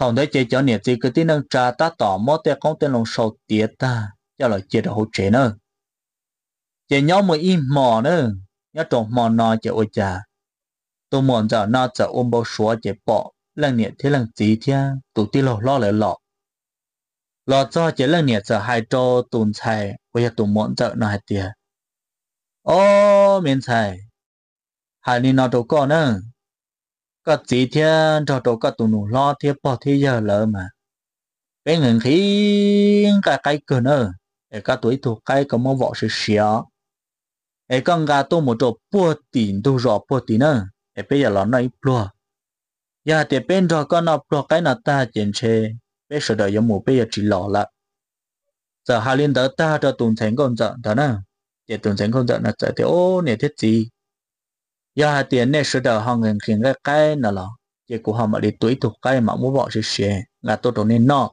thằng đấy chế cho nhẹ gì cứ tin năng trà ta tỏ mò tiền con tên lòng sầu tiệt ta cho là chế được hỗ trợ nữa chế nhó mới im mò nữa nhớ trộn mò nò chế ôi chả tôi muốn giờ nó giờ ôm bao số chế bỏ lần nhẹ thế lần gì thế tụi ti lò lo lại lọ รอจอเจเรื่องเนี่ยจะไฮโจตุนชัยวิยาตุมอนจะน่อยเตียโอ้เมียนชัยหานีนอตัวก็นั่งก็จีเทียนจอตัวก็ตุนุลอเทียบพอที่เยอะเลยมาเป็นเงินขี้ไก่ไก่เกินเออเอ้กตัวอีทุกไก่ก็มองว่าเสียเอ็ก็งาตัวมันจบปวดตีนตัวรอปวดตีนเออไอกเป็นอย่างนั้นอีปลัวยาเตี้ยเป็นจอก็นอปลัวไก่หน้าตาเจนเช่ bây giờ đời giống một bây giờ chỉ lỏ lại giờ hai liên đó ta cho tuần thành công trận đó nè để tuần thành công trận là giờ thì ô nè thiết gì giờ hai tiền này sự đời hàng ngàn khiến cái cái nè lọ giờ của họ mà đi tuổi thuộc cái mà muốn bỏ sự xe là tôi tôi nên nọ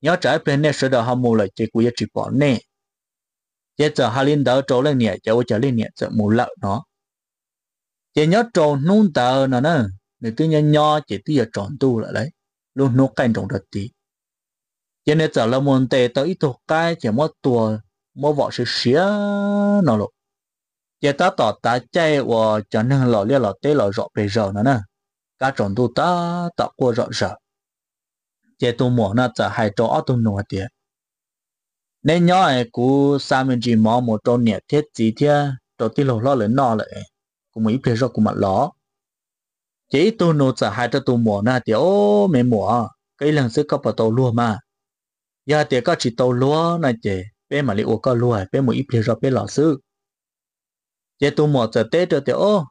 nhớ trái bên này sự đời họ mua lại chỉ cũng chỉ bỏ nè giờ giờ hai liên đó trốn lên nè giờ giờ lên nè giờ mua lợn nó giờ nhớ trốn nung tờ nè nè người tôi nhớ nho, chỉ tôi giờ tròn tu lại đấy luôn nu cảnh trong đất tí Giờ này trở là muốn tệ tới ít thuộc cái chỉ mất tua mua vỏ sự xía nó lộ giờ ta tỏ ta chạy và cho nên lọ lia lọ tê lọ rõ bây giờ nữa nè cả tròn tu ta ta qua rõ rõ giờ tu mỏ nó giờ hai trò ở tu nua tiệt nên nhỏ ấy cú sa mình chỉ mò một trò nhẹ thiết gì thế trò tí lò lò lên nọ lại cũng mấy bây giờ cũng mặt lò chỉ tu nô trả hai cho tu mùa na thì ô mẹ mùa cái lần xưa có bắt đầu lúa mà giờ thì có chỉ tàu lúa này chị bé mà lấy liệu có lúa bé một ít tiền rồi bé lọ sư giờ tu mùa giờ tết rồi thì ô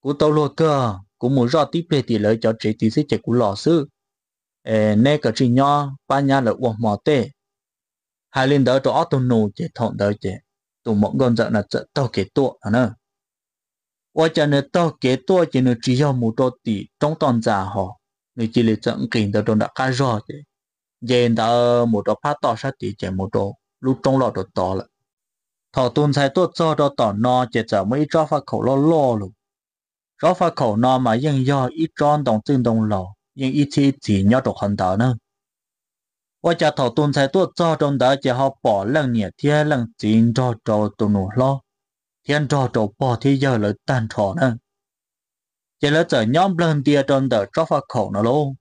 cú tàu lúa cơ cú muốn rõ tiếp về thì lợi cho chị thì sẽ chị cú lọ sư ê nè cả chị nhỏ ba nhà là uổng mò tê hai lần đó cho ô tu nô chị thọn đó chị tu mộng gần giận là tàu kế tuột nữa 我讲的到给多钱的只要木多地中当咋好，你这里真给的中的干啥的，人到木多怕到啥地节木多，路中了就到了。thọ tôn sai tốt cho đó tỏ no chỉ trở mấy cho phát khẩu lo lo luôn, cho phát khẩu no mà yên do ít tròn đồng tương đồng lò yên ít chi chỉ nhau được hòn đảo nữa và cha thọ tôn sai tốt cho trong đó chỉ họ bỏ lần nhẹ thiên lần chính cho cho tụ nụ lo thì anh trò trộn bò thì giờ là tàn trò nè chỉ là giờ nhóm lần tia trong tờ cho phát khẩu nó luôn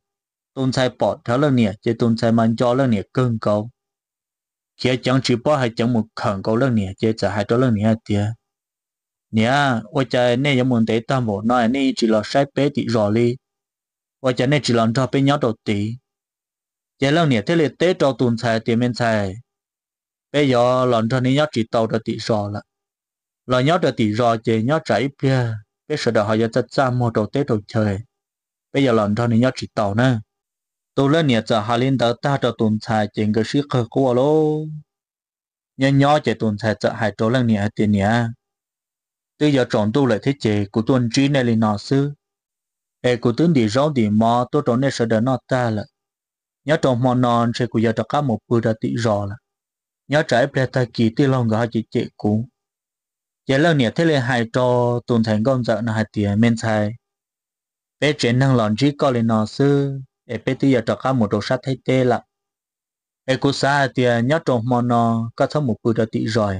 tôn sai bỏ theo lần nè chỉ tôn sai mang cho lần nè cưng cầu khi chẳng chỉ bỏ hay chẳng một khẩn cầu lần nè chỉ giờ hai cho lần nè tia nè ôi trời nè những muốn tế tam bộ nói nè chỉ là sai bế tị rõ li ôi trời nè chỉ là cho bé nhỏ đầu tí chỉ lần nè thế là tế cho tôn sai tiền bên sai bây giờ lần cho nè nhỏ chỉ tàu đã tị rõ lại lo nhớ ra tỷ rò chè nhớ chảy bia cái sự đời họ giờ chắc chắn mua đồ tết đồ chơi bây giờ lần cho nên nhớ chỉ tàu nè tôi lên nhà chờ hà linh đỡ ta cho tuần xài chuyện cái sự khờ của lô nhớ nhớ chè tuần xài chờ hai chỗ lên nhà tiền nhà từ giờ chọn tu lại thế chè của tuần trí này là nọ sư ai của tướng đi rau đi mò tôi chọn nên sự đời nó ta là nhớ chọn mò non sẽ của giờ cho cá một bữa đã tỷ rò là nhớ trải bia ta kỳ tí lòng gà chị chè cũng giờ dạ, lâu nè thế là hai trò tuần thành công giờ nó hai tiền men sai bé chuyện năng lòn chỉ có lên nó sư để bé tự giờ trò cá một đồ sát thấy tê là bé cú xa tiền nhớ trồng mò nó có thấm một bữa đã tị rồi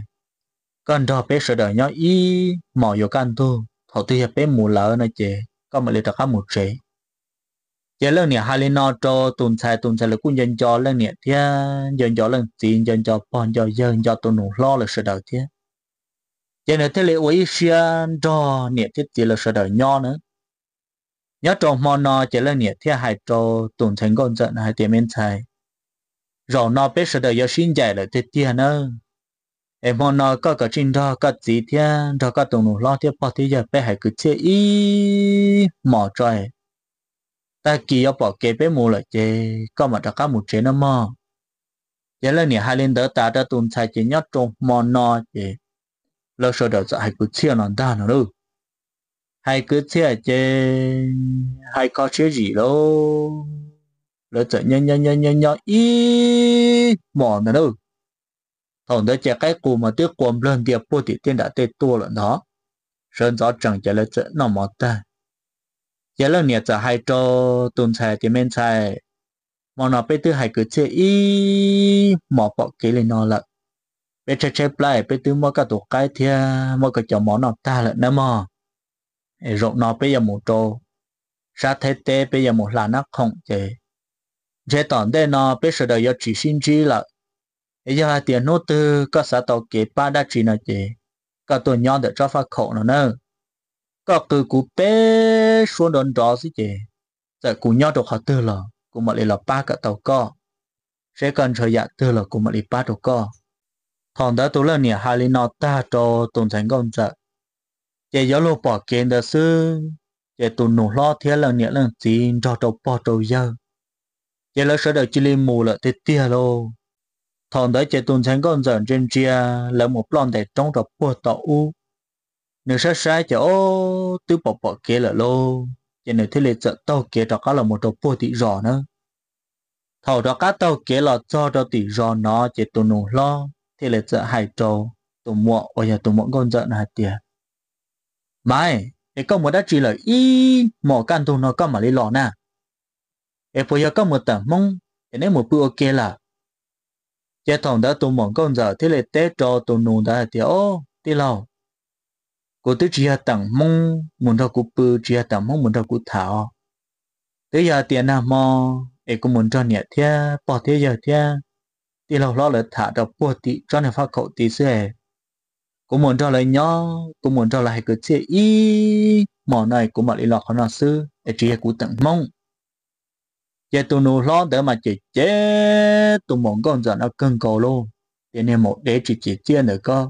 con đó bé sợ đời nhớ ý mò vô can tu thầu tự giờ bé mù lỡ nó chè có mà lên trò cá một chế giờ dạ, lâu nè hai lên nó trò tuần sai tuần sai là cũng dân cho lên nè thế dân cho lên tiền dân cho bọn cho dân cho tuần nổ lo là sợ đời thế giờ nữa thế liệu ấy xia đo nhiệt thiết chỉ là sợ đời nho nữa nhớ trong mòn nó chỉ là nhiệt thiết hai trò tổn thành con giận hai tiền bên trái rồi nó biết sợ đời do xin giải là thiết tiền nữa em mòn nó có cả trình đo có gì thiết đo có tổn lo thiết bỏ thiết giờ bé hai cứ chơi ý mò trời ta kỳ ở bỏ kế bé mù lại chơi có mà đã có một chế nó mò chỉ là nhiệt hai lên đỡ ta đã tổn sai chỉ nhớ trong mòn nó chê lo sợ đầu sợ hay cứ chia nó ra nó đâu hay cứ chia chê hay có chia gì đâu lo sợ nhớ nhớ nhớ nhớ nhớ ý mỏ nó đâu thằng đó chả cái cụ mà tiếc cuồng lên địa bộ thì tiền đã tê tua rồi đó sơn gió chẳng chả lo sợ nó mỏ ta chả lo nhiệt sợ hay cho tuần xài thì men xài mà nó bây tư hay cứ chia ý mỏ bỏ kế lên nó lại bé chơi chơi play bé tứ mua cả tổ cái thia à, mua cả chảo món nào ta là nữa mà rộng nó bây giờ một trâu ra thế tế bây giờ một là nó không chế chế tòn đây nó bây giờ đời chỉ sinh chi là bây giờ tiền nô tư có xã tổ kế ba đã chỉ nó chế cả tổ nhon để cho phát khẩu nó nè, có từ cú bé xuống đón đó gì chế giờ cú nhau được họ tư là cú mà lại là ba cả tàu co sẽ cần thời gian tư là cú mà lại ba được co thằng đó tôi là nhà hai linh nó ta cho tổng thành công trợ chế giáo lô bỏ kiến đó sư chế tụ nổ lo thế là nhà lần gì cho cho bỏ trâu giờ chế là sợ đời chỉ lên mù là thế tiệt lô thằng đó chế tổng thành công trợ trên chia là một lon để trong cho bỏ tàu u nếu sai sai chế ô tôi bỏ bỏ kiến là lô chế nếu thế lệ trợ tàu kia cho cá là một trâu bỏ tỷ rõ nữa thầu cho cá tàu kia là cho cho tỷ rõ nó chế tụ nổ lo thì lệ dợ hải trầu tổ mộ ôi giờ tổ mộ con dợ là tiền mai để công một đã chỉ là y mỏ can tu nó có mà lý lọ nè để bây giờ có một tờ mong để nếu một bữa kia là chế thòng đã tu mỏ con dợ thì lệ tế cho tu nụ đã tiền ô thì lâu cô tới là tặng mong muốn cụ cô bự là tặng mong muốn đâu cô thảo tới giờ tiền nào mò để cô muốn cho nhẹ thế bỏ thế giờ thế thì lâu lo lại thả đọc bùa tí cho nên phát khẩu tí xe cũng muốn cho lại nhỏ cũng muốn cho lại cái chế y mỏ này cũng mà đi lọt khó nào sư để chỉ cũng tận mong giờ tụi nô lo để mà chỉ chế tụi mong con giờ nó cưng cầu luôn tiền này một để chỉ chỉ chia nữa cơ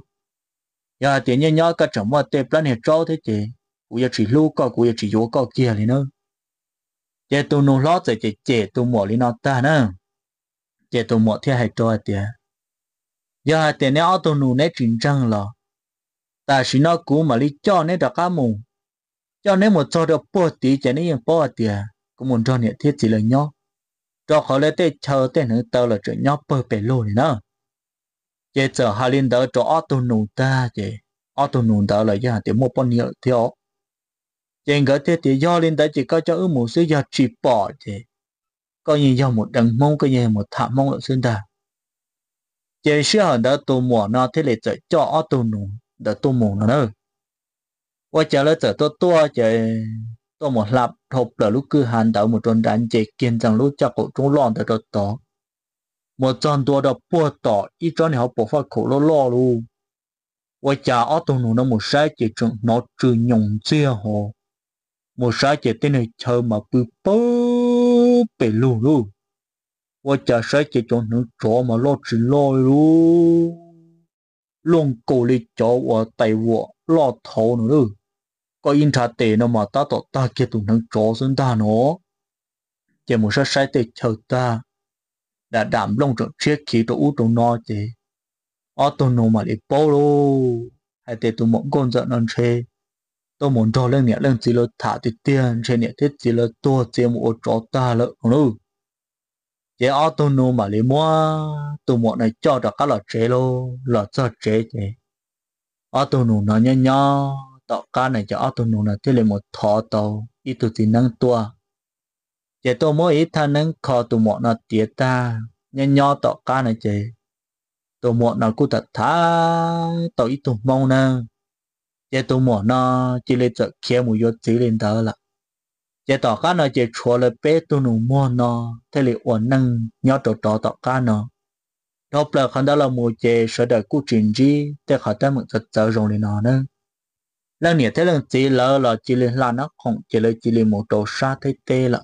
giờ tiền nhớ nhớ cái chồng mà tép lên hệ trâu thế chị cũng giờ chỉ lưu co cũng giờ chỉ vô co kia này nữa giờ tụi nô lo để chỉ chế tụi mỏ đi nó ta nữa để tụi mọi thiệt hay cho tiền giờ hai tiền này ở tụi nụ này chính trăng ta chỉ nó cũ mà lý cho nên đã cá mù cho nên một cho được bỏ tí cho nên bỏ tiền cũng muốn cho nhận thiết chỉ là nhau cho họ lấy tê chờ tê nữa tao là chuyện nhau bơi bể lô nữa chế giờ hai linh đó cho ở tụi nụ ta chế ở tụi nụ ta là giờ tiền mua bao nhiêu thiếu trên cái thiết thì do linh đó chỉ có cho ước một số giờ chỉ bỏ chế coi như do một đằng mong coi như một thả mong lộn xuyên ta, chế sư hở đã tu mỏ nó thế lệ trợ cho ở tu nụ đã tu mỏ nó nữa và chờ lấy trở tôi tua chế tu một lạp thục là lúc cứ hàn đạo một tròn đàn chế kiên rằng lúc cho cổ trung lon đã đột tỏ một tròn tua đã bua tỏ ít tròn họ bỏ phát khổ lo lo luôn và chờ ở tu nụ nó một sai chế chúng nó trừ nhung chia hồ một sai chế tên này chờ mà bự bự 被露露，我家谁这种能琢磨老子老路，龙狗里叫我带我老头呢喽，个因他带那么大到大街都能找上他呢，这么说谁得求他，那咱龙种切起都乌种哪去，我都弄嘛里包喽，还得都莫干着能吃。tôi muốn cho lên nhẹ lên chỉ là thả thì tiền trên nhẹ thiết chỉ là tôi chỉ một chỗ ta lợ luôn chế ô tô nô mà lấy mua tôi muốn này cho được các loại chế lô lọ cho chế chế ô tô nô nó nhá nhá tạo cá này cho ô tô nô là thiết lấy một thọ tàu ít tôi chỉ năng tua chế tôi mỗi ít thằng năng khó tôi muốn nó tiệt ta nhá nhá tạo ca này chế tôi muốn nó cứ thật thà tạo ít tôi mong năng chế tụ mỏ nó chỉ lấy chợ kia một yếu chỉ lên đó là chế tỏ cá nó chế chua là bé tụ nụ mỏ nó thế là ổn năng nhỏ tổ tổ tỏ cá nó đó là khăn đó là một chế sở đời cú trình chi thế khả tâm thật sợ rồng lên nó nữa lần này thế lần chỉ lỡ là chỉ lên là nó không chỉ lấy chỉ lên một tổ sa thế tê là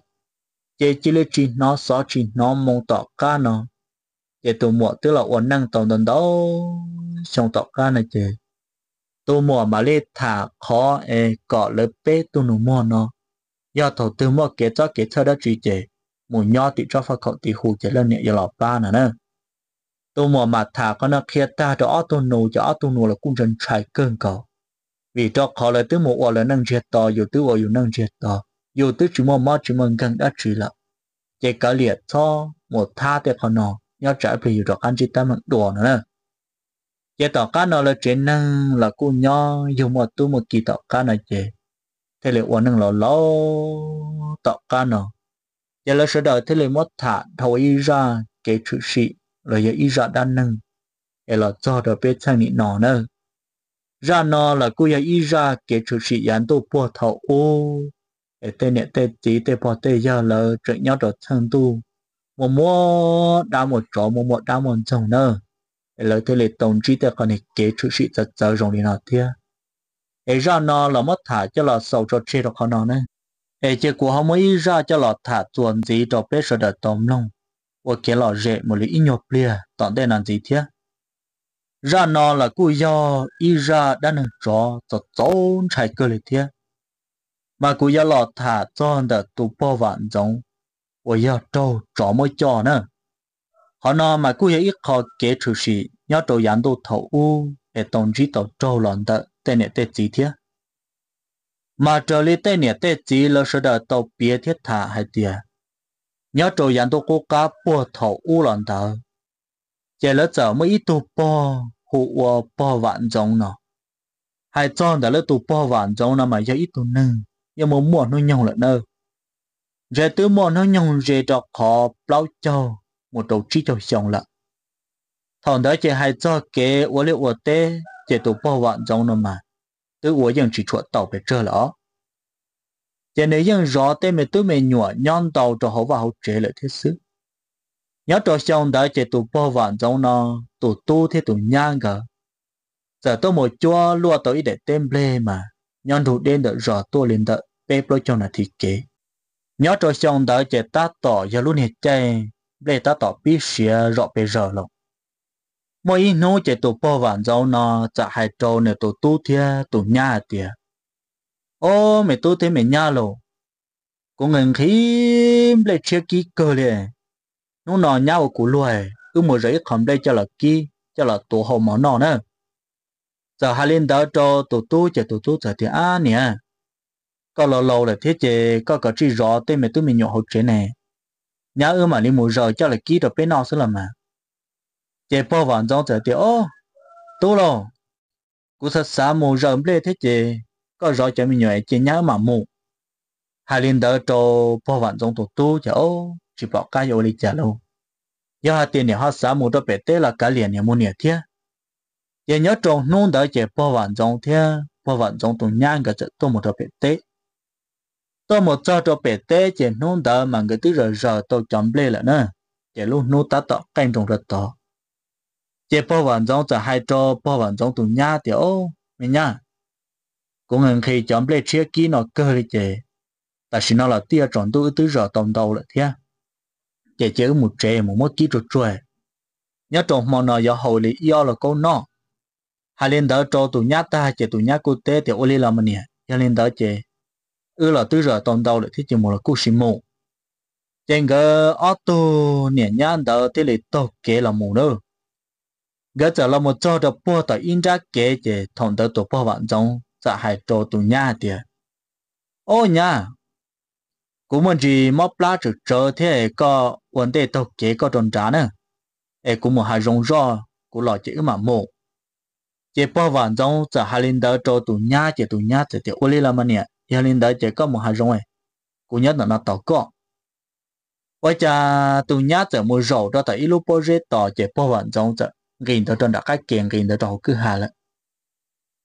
chế chỉ lấy chỉ nó xóa chỉ nó mong tỏ cá nó chế tụ mỏ tức là ổn năng tổng tổng đó trong tỏ cá này chế tu mua mà lê thả khó e cọ lỡ bê tu nụ mua nó do thầu tư mua kế cho kế cho đó truy chế mù nho tị cho phật khẩu tị hù chế lên nhẹ lọ ba nè nè tu mua mà thả con nó kia ta cho ó tu nụ cho ó tu nụ là cung chân trái cơn cầu vì cho khó lời tứ mua ổ lời năng triệt to dù tứ ổ dù năng triệt to dù tứ chỉ mua mò chỉ mò gần đã chỉ lợ chế cả liệt cho một tha thì khó nó nhau trái về dù cho anh chị ta mặn đùa nè giờ tỏ cá nó là chuyện năng là cô nhỏ dùng một tu một kỳ tỏ cá nó chị thế là uống năng là lo tỏ cá nó giờ là sửa đời thế là mất thả thầu y ra kể chữ sĩ rồi giờ y ra đan năng giờ là cho được biết sang nị nó nữa ra nó là cô giờ y ra kể chữ sĩ yán tu bùa thầu ô để tên nè tên tí tên bỏ tên giờ là chuyện nhau đó thằng tu một mua đa một chỗ một một đa một chồng nữa lời tôi lấy tổng trí ta còn kế chủ sĩ ta tạo rộng đi nào tia ấy ra nó là mất thả cho là sầu cho chê được nó nè ấy chỉ của họ mới ra cho là thả tuần gì cho bế sợ đợt tổng lông và kế là rễ một lý nhộp lia tọn đây làm gì thế ra nó là cú do y ra đã nâng rõ cho tốn chạy cơ lý thế mà cú do là thả cho đợt tụ bò vạn giống và do trâu trỏ mới cho nữa họ nó mà cứ yêu khó kế trừ sĩ nhớ đồ yán đồ thầu u để tổng chí tổ trâu lòn tờ tên nè tết gì thế mà trở lý tên nè tết gì là sự đợi tổ bia thiết thả hay tiền nhớ đồ yán đồ cố cá bùa thầu u lòn tờ chỉ là giờ mới ít tụ bò hụ ua bò vạn giống nó hay cho đã lỡ tụ bò vạn giống nó mà giờ ít tụ nâng giờ muốn mua nó nhông lại nơ rồi từ mua nó nhông rồi đọc họ bao châu một đầu chỉ cho xong là thằng đó chỉ hay cho cái 我的我的这都不完整了嘛，对我用只出到别这了。这那用绕对面对面鸟鸟到这好吧好这了的是，鸟着想的这都不完整呢，都都的都鸟个，这都没抓落到一点点不嘛，鸟土点的绕多连的被不叫那提给，鸟着想的这大到一路呢在。để ta tỏ biết xía rõ bề giờ lòng mỗi ý nô chế tụ bò vạn dấu nó chả hai trâu nè tụ tu thia tụ nhà tiệt ô mẹ tu thế mẹ nhà lộ cũng ngừng khí lệ chia ký cơ lệ nó nọ nhau của lùi cứ một giấy khẩm đây cho là ký cho là tụ hậu mỏ nọ nữa giờ hai lên đó trâu tụ tu chế tụ tu giờ thì á nè có lâu lâu là thế chế có cả chỉ rõ tên mẹ tu mình nhậu hậu chế này nhớ ư mà đi mù rồi cho là ký rồi bên nó sẽ là mà chế bao vạn giống trở thì ô tu lo cú sát xá mù rồi lê thế chế có rồi cho mình nhảy chế nhớ mà mù hai liên đỡ cho bao vạn giống tổ tu chả ô chỉ bảo cái yêu lý chả lâu giờ hai tiền nhà họ xá mù đó bể tê là cái liền nhà mua nhà thiê giờ nhớ trồng nung đỡ chế bao vạn giống thiê bao vạn giống tổ nhang cả chợ tôi một đó bể tê tôi một cho cho bé té chỉ nôn đỡ mà người tí rồi giờ tôi chấm lê là nè chỉ luôn nôn ta tỏ canh trong rất tỏ chỉ bao vạn giống cho hai cho bao vạn giống từ nhà thì ô mình nhá cũng ngừng khi chấm lê chia kỹ nó cơ đi chỉ tại sao nó là tia tròn tôi tí giờ tổng đầu là thế chỉ chỉ một trẻ một mất kỹ trượt trôi nhớ trong mòn nó giờ hầu lý yêu là câu nó hai lên đỡ cho từ nhà ta chỉ từ nhà cô té thì ô lê là mình nhỉ hai lên đỡ chỉ ư là tư giờ tồn đâu lại thì chỉ một là cú xì mù trên cái auto nhẹ nhàng đó thì lại tàu kế là mù nữa cái giờ là một chỗ được bỏ tới in ra kế để thằng tới tổ bỏ vạn trong sẽ hay cho tụ nhà tiền ô nhà cũng mình chỉ móc lá chữ chờ thế có vấn đề tàu kế có tròn trả nữa ê cũng một hai rong rò của lo chữ mà mù chỉ bỏ vạn trong sẽ dạ hay Linh đỡ cho tụ nhà chỉ tụ nhà chỉ thì ô li là anh nhỉ giờ linh đợi chỉ có một hai rong ấy cũng nhớ là nó tàu cọ. bây giờ tụi nhớ chỉ một rổ đó tại ilu bơ rết tàu chỉ bơ vận giống chỉ gìn tới trên đã cái kiện gìn tới đầu cứ hà lại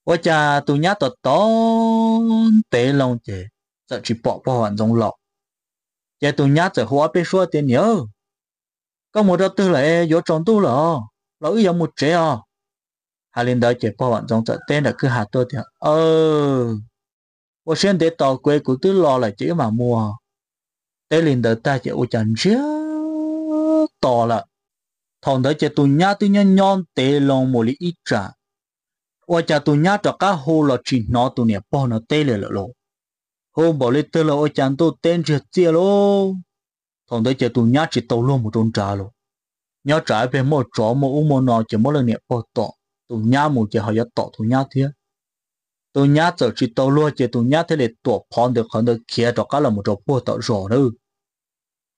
bây giờ tụi nhớ tàu tốn tế long chỉ chỉ chỉ bỏ bơ vận giống lọ chỉ tụi nhớ chỉ hóa bên xua tiền nhớ có một đó tư lại vô trong tu lọ lỡ ý một chế. à hà lên đợi chỉ bơ vận giống chỉ tên là cứ hà tôi thì ơ 我现在到贵古都老了，只嘛 mua，tới liền đợi ta chỉ ô chẳng chứ to là thằng đó chỉ tụi nhá tụi nhon nhon tê lòng một lý ít trả, ô chả tụi nhá cho cá hồ là chỉ nó tụi nè bỏ nó tê lệ lộ, hôm bỏ lên tê là ô chẳng tụi tên chưa chia lô, thằng đó chỉ tụi nhá chỉ tàu luôn một tôn trả lô, nhá trả về một chỗ một u một nọ chỉ một lần nè bỏ tọ, tụi nhá một chỉ họ giật tọ tụi nhá thiệt tôi nhá giờ chỉ tao luôn chỉ tôi nhá thế là tổ phong được hơn được kia cho cá là một chỗ bùa tổ rõ nữa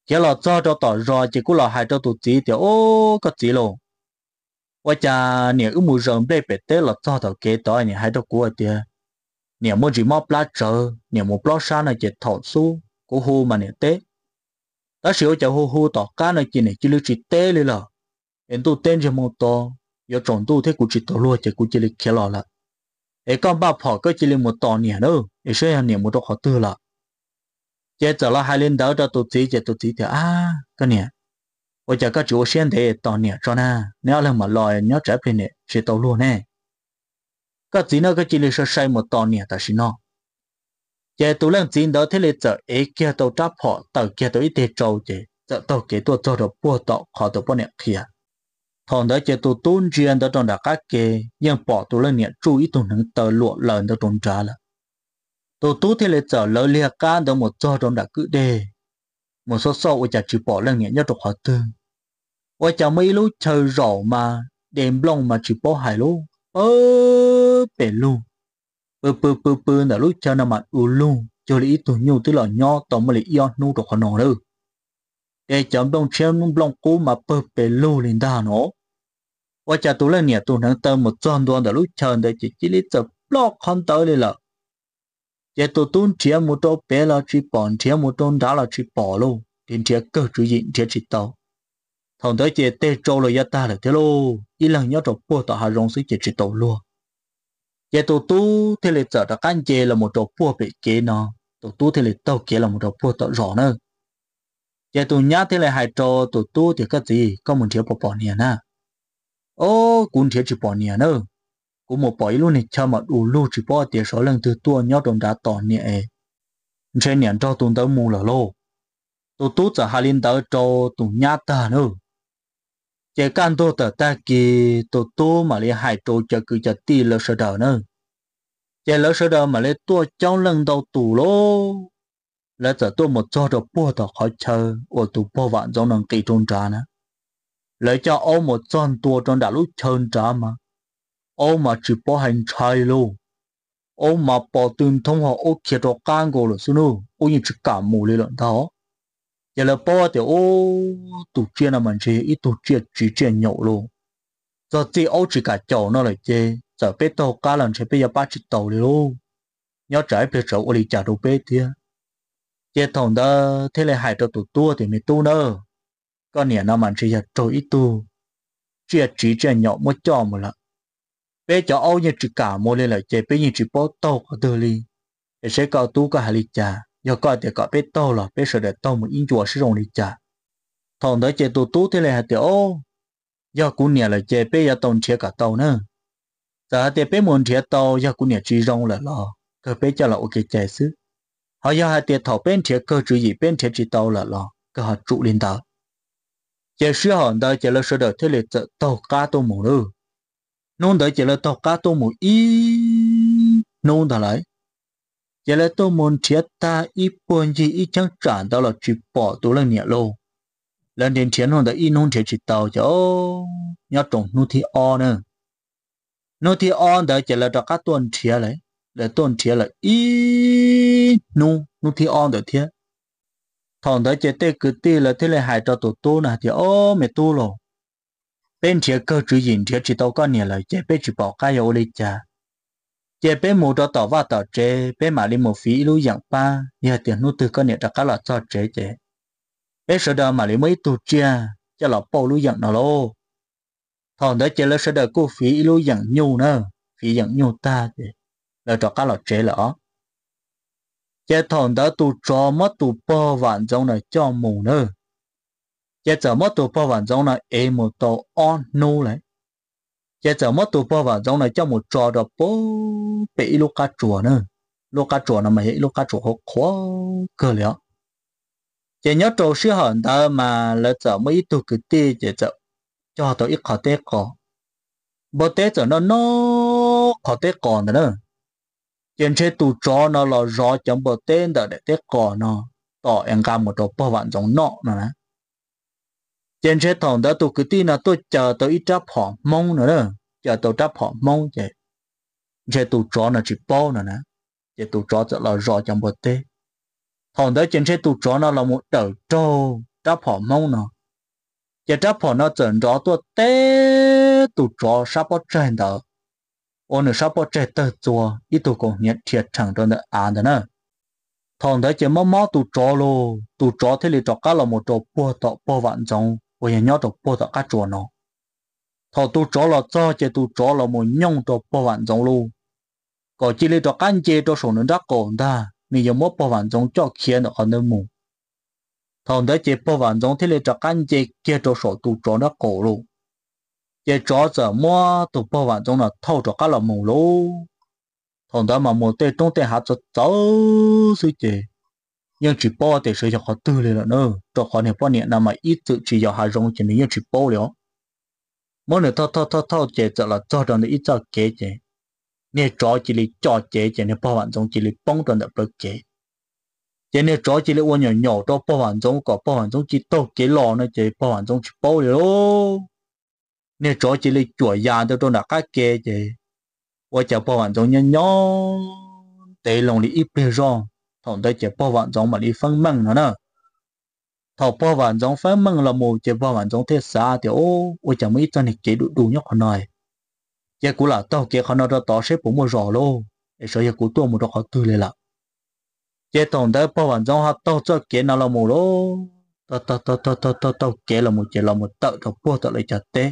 kia là cho cho tao rõ chỉ cũng là hai cho tổ chỉ thì ô có chỉ luôn và cha nè ưu mù rồng đây bể tết là cho tao kế tao nè hai cho của thì nè muốn chỉ mò plá chờ nè muốn plá sa này chỉ thọ su của hồ mà nè tết ta sửa cho hồ hồ tao cá này chỉ này chỉ lưu chỉ tết đi là em tu tên cho một to giờ chọn tu thế cũng chỉ tao luôn chỉ cũng chỉ là kia là ấy con bà phò cứ chỉ lên một tòa nè đâu ấy sẽ hàng nè một đồ họ tư là chế trở là hai lên đó cho tụt tí chế tụt tí thì à cái nè bây giờ các chú xem thế tòa nè cho na nếu là mà lòi nhớ trái pin này sẽ tàu luôn nè các chị nó cái chỉ lên sẽ say một tòa nè ta xin nó chế tụi lần chín đó thế là trở ấy kia tàu tráp phò tàu kia tàu ít thế trâu chế tàu kia tàu tàu được bao tàu họ tàu bao nè kia thằng đó chỉ tu tôn chuyên đó trong đã các kê nhưng bỏ tu lên nhẹ chú ý tụ nâng tờ lụa lợn đó trong trả là tu tú thì lại trở lỡ lia can đó một cho trong đã cứ đề một số sau ôi chả chỉ bỏ lên nhẹ nhất trong họ tư ôi chả mấy lúc chờ rõ mà đêm long mà chỉ bỏ hải lúc ơ bể luôn, bơ bơ bơ bơ nửa lúc chờ nằm mặt u lu cho lý tụ nhu tức là nho tổng mà lý yon nu trong họ nổ đâu để chấm đông chiếu nung long cú mà bơ bể lưu lên đà nó và cha tôi lên nhà tôi nắng tâm một tròn đoan đã lúc chờ để chỉ chỉ lấy tập block không tới đi là, giờ tôi tuôn chia một tô bé là chỉ bỏ chia một tô đá là chỉ bỏ luôn đến chia cơ chủ diện chia chỉ tàu thằng tới chia tê trâu rồi gia ta là thế lô ít lần nhớ trộn bùa tạo hà rong sứ chỉ chỉ tàu luôn giờ tôi tu thế là giờ đã canh chia là một trộn bùa bị chế nó tôi tu thế là tàu kia là một trộn bùa tạo rõ nữa giờ tụi nhá thế là hai trò tụi tu thì cái gì có muốn thiếu bỏ bỏ nè na ô cũng thiếu chỉ bỏ nè nữa cũng một bỏ luôn này cho mà đủ luôn chỉ bỏ thì số lần từ tua nhau đồng đã tỏ nè trên nè cho tụi tới mù là lô tụi tu giờ hai linh tới cho tụi nhá ta nữa chỉ cần tôi tới ta kỳ tụi tu mà lấy hai trò cho cứ cho tì là sợ đỡ nữa chỉ là sợ đỡ mà lấy tua cháu lần đầu tù lô là giờ tôi một cho đồ bùa đó khỏi chờ ô tụ bùa vạn trong nàng kỳ trông trà nè lấy cho ô một tròn tua trong đã lúc trơn trà mà ô mà chỉ bỏ hành trai luôn ô mà bỏ tương thông họ ô kia đồ can gồ là xưa ô nhìn chỉ cảm mù lên lợn đó giờ là bỏ thì ô tụ chuyện là mình chỉ ít tụ chuyện chỉ chuyện nhậu luôn giờ thì ô chỉ cả chậu nó lại chê giờ biết tàu cá lần chỉ bây giờ ba chỉ tàu đi luôn nhớ trái biết chậu ô đi chả đồ bê tiệt chế thòng đó thế là hải cho tụ tua thì mới tu nữa con nè nó mà chỉ là trôi ít tu chỉ là chỉ chơi nhậu một trò một lần bé cho âu như chỉ cả mua lên là chơi bé như chỉ bó tàu có từ li để sẽ có tu có hải li cha do có thể có bé tàu là bé sợ để tàu một yên chùa sử dụng li cha thòng đó chế tụ tu thế là hải ô do cũng nè là chơi bé giờ tàu chế cả tàu nữa giờ thì bé muốn chế tàu do cũng nè chỉ rong là lo cơ bé cho là ok chơi xứ họ giờ hai tiền thầu bên thiệt cơ chủ gì bên thiệt chỉ tàu là lo cơ họ trụ lên đó giờ sư họ đó giờ là sơ được thế liệt tàu cá tàu mù nữa nôn đời giờ là tàu cá tàu mù ý nôn đời lại giờ là tàu mù thiệt ta ít buồn gì ít chẳng tràn đó là chỉ bỏ tủ lên nhẹ lô lần tiền thiệt nôn đó ít nôn thiệt chỉ tàu cho nhớ trồng nô thì o nữa nô thì o đời giờ là tàu cá tuần thiệt lại để tôn chế là ý nu nu thì on được thế thằng đó chết tê cứ tê là thế là hại cho tổ tu nè thì ô mẹ tu rồi bên chế cơ chữ gì chế chỉ tao con nhỉ là chế bé chỉ bỏ cái yếu lịch cha chế bé mua cho tao và tao chế bé mà đi một phí lưu dạng ba nhà tiền nu từ con nhỉ đã cả là cho chế chế bé sợ đó mà đi mấy tổ chia cho là bao lưu dạng nào lô thằng đó chết là sợ đó cô phí lưu dạng nhu nè phí dạng nhu ta chế là cho các lọt chế lỡ chế thằng đó tụ cho mất tụ bao vạn giống này cho mù nữa chế giờ mất tụ bao vạn giống này em một tàu on nô lấy chế giờ mất tụ bao vạn giống này cho một trò đó bố bị lúc cá chùa nữa lúc cá chùa nó mà hiện lúc cá chùa khó khó cơ liệu chế nhớ trâu sư hận đó mà là giờ mới tụ cứ tê chế giờ cho tao ít khó tê có bố tê giờ nó nó khó tê còn nữa yên chế tu cho nó là rõ chẳng bờ tên đó để tiết cỏ nó tỏ em cả một đồ bao vạn giống nọ mà nè yên chế thằng đó tu cứ tin là tôi chờ tôi ít chấp họ mong nữa đó chờ tôi chấp họ mong vậy chế tu cho nó chỉ bao nữa nè chế tụ chó là rõ chẳng bờ tên thằng đó yên chế tu cho nó là một đầu trâu chấp họ mong nó chế chấp họ nó chẩn rõ tôi tê tu cho sắp bao trên đó ôn sao bỏ trẻ tơ chùa ít tụ cổ nhiệt thiệt chẳng đơn đỡ án đó nè thằng đấy chỉ mò mò tụ chó lô tụ chó thế là chó cá là một chó bùa tọ bùa vạn giống bây giờ nhớ chó bùa tọ cá chùa thằng tụ chó là cho chỉ tụ chó là một nhông chó bùa vạn giống lô có chỉ là chó cá chê chó sổ nó đắc cổ ta mình giờ mò bùa vạn giống cho khiến nó ở nơi mù thằng đấy chỉ bùa vạn giống thế là chó cá chê kia chó sổ tụ nó cổ luôn 也找着么都不往中了偷着干了梦喽。同咱们莫对中对下子走水的，因只包的是要好多了呢。这好年半年那么一直只要还融进的因只包了，莫呢偷偷偷偷接着了，早上的一早接着，你找起来找接着，你不往中起来帮着的不接。今天早起来我 nhỏ nhỏ 到八万钟，搞八万钟去到几老呢？这八万钟去包了喽。lấy là cái ít bây giờ thằng trong đi 你着急你脚丫都都那个给的，我就不往中间 nhau，得弄你一边上，同得就不往中嘛你分门了呢。thọ po vạn giống phân măng là một chế po vạn giống thế xa thì ô ô chẳng mấy cho này chế đủ đủ nhóc họ nói chế cũ là tao chế họ nói ra tao xếp bộ một rõ luôn, để sợ chế cũ tua một đó họ tư lên là chế tổng tới po vạn trong họ tao cho chế nào là một luôn, tao tao tao tao tao tao tao chế là một chế là một tợ thọ po tợ lại chặt té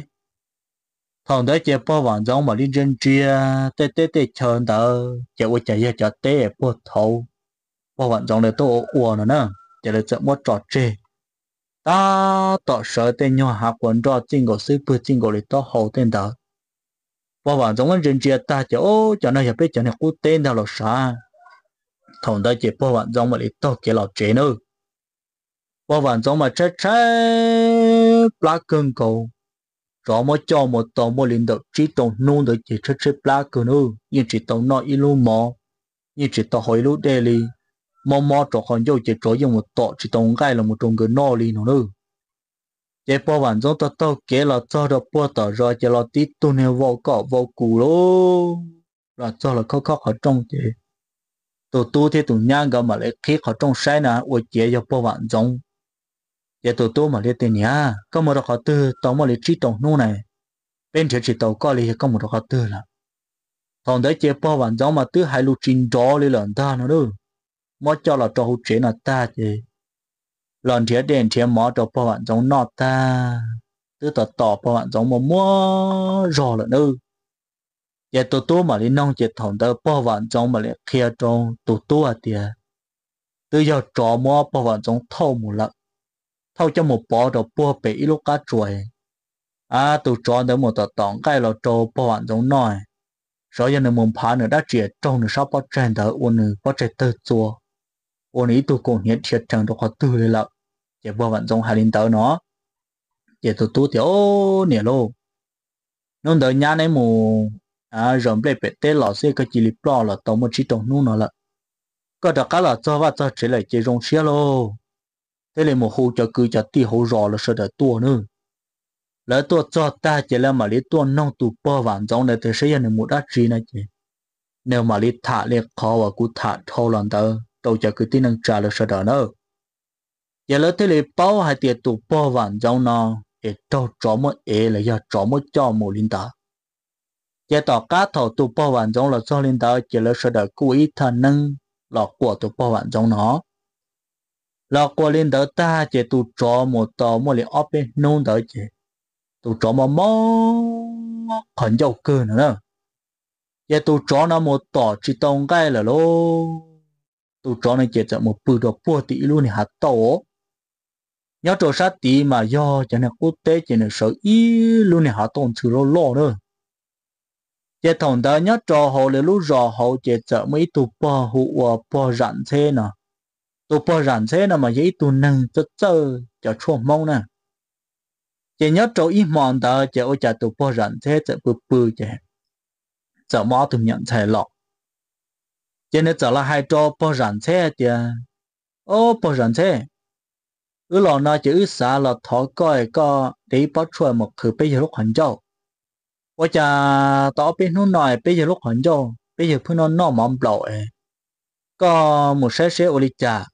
thằng đó chơi bao vàng giống mà đi chân chia tê tê tê chờ đó chơi qua chơi chơi tê bao thầu bao vàng giống này tôi uổng nữa nè chơi được chơi mất trò chơi ta tổ sợ tên nhau hạ quân cho chính cổ sư bự chính cổ để tỏ hậu tên đó bao vàng giống anh chân chia ta chơi ô cho nên hiệp biết chơi này cú tên đó là sao thằng đó chơi bao vàng giống mà đi tỏ kia là chế nữa bao vàng giống mà chết chết lá cơn cầu rõ mà cho một tổ mua lên đạo chỉ tàu nung được chỉ chơi chơi plá cơ nữa nhưng chỉ tàu nói ít lúc mò nhưng chỉ tàu hỏi lúc đề li mò mò trò còn dâu chỉ trò dùng một tổ chỉ tàu gai là một trong cái nó li nữa chế bỏ bản giống tao tao kế là cho được bỏ tao rồi chế là tí tu nè vô cỏ vô cù lô là cho là khó khó ở trong chế tổ tu thì tụi nhang gặp mà lại khi ở trong sai nè ôi chế cho bỏ bản giống giờ tổ tổ mà liên tiền nhá có một đọc họ tư mà liên trí tổ nô này bên trên chỉ tổ có liên có một đọc họ tư thằng đấy chế bao vạn giống mà tư hai lục trình đó liên lần ta nó đâu cho là cho hỗ chế là ta chứ lần chế đèn chế bao vạn giống nọ ta tư tổ tổ bao vạn giống mà mua rõ là đâu giờ tổ mà liên nông chế thằng đấy bao vạn giống mà liên kia trong tổ tổ à tiệt tư giờ trò mỏ bao vạn giống thâu một lợn thâu cho một bộ đồ bùa bị lúc cá chuối à tụ chọn được một tờ tảng cái lò trồ bộ bạn giống nói rồi giờ nên muốn phá nữa đã chết trong nửa sáu bắt trên đó uốn nửa bắt trên tơ chùa uốn ý tụ cũng hiện thiệt chẳng được khó tư lên lợ để bộ bạn giống hai linh tớ nó chỉ tụ tụ tiểu nè lô nông đời nhà này mù à rồi bể bể tê lò xe cái chỉ lip lò là tổng một chỉ tổng nu nó lợ có được cái là cho và cho chế lại chế dùng xe lô thế là một hồ cho cứ cho ti hồ rõ là sợ đời tua nữa lỡ tua cho ta chỉ là mà lý tua nông tụ bơ vạn giống này thì sẽ là một đắt gì này chứ nếu mà lý thả lý khó và cú thả thâu lần tớ tôi cho cứ tin năng trả là sợ đời nữa giờ là thế là bảo hai tiệt tụ bơ vạn giống nó để cho chó ế là giờ chó một cho một linh ta giờ tỏ cá thầu tụ bơ vạn giống là cho linh ta chỉ là sợ đời cú ý thần năng lọ của tụ bơ vạn giống nó là qua lên đỡ ta chỉ tu cho một tò một liền ốp bên nôn đỡ chỉ tu cho mà mò khẩn dầu cơ nữa nè chỉ tụ trò nó một tò chỉ tông cái là lo tu cho này chỉ cho một bữa đồ bữa tỷ luôn hạt tổ nhớ trò sát tỷ mà do cho nên quốc tế chỉ nên sợ ý luôn hạt tổ trừ lô lô nữa chỉ thằng đó nhớ cho hồ là lúc rò hồ chỉ cho mấy tụ bò hụ bò rặn thế nào tôi bỏ rảnh thế nào mà dễ tôi nâng tôi chơi cho chua mông nè chỉ nhớ chỗ ít mòn tờ chỉ ôi chả tôi bỏ rảnh thế chỉ bự bự chỉ giờ mò tôi nhận thầy lọ chỉ nên giờ là hai chỗ bỏ rảnh thế chỉ ô bỏ rảnh thế ứ lọ nó chỉ ứ xả là thọ coi co để bỏ chua một khử bây giờ lúc hẳn châu ôi chả tỏ bên hôm nay bây giờ lúc hẳn châu bây giờ phương nó nó mỏng lội có một xe xe ô lý chả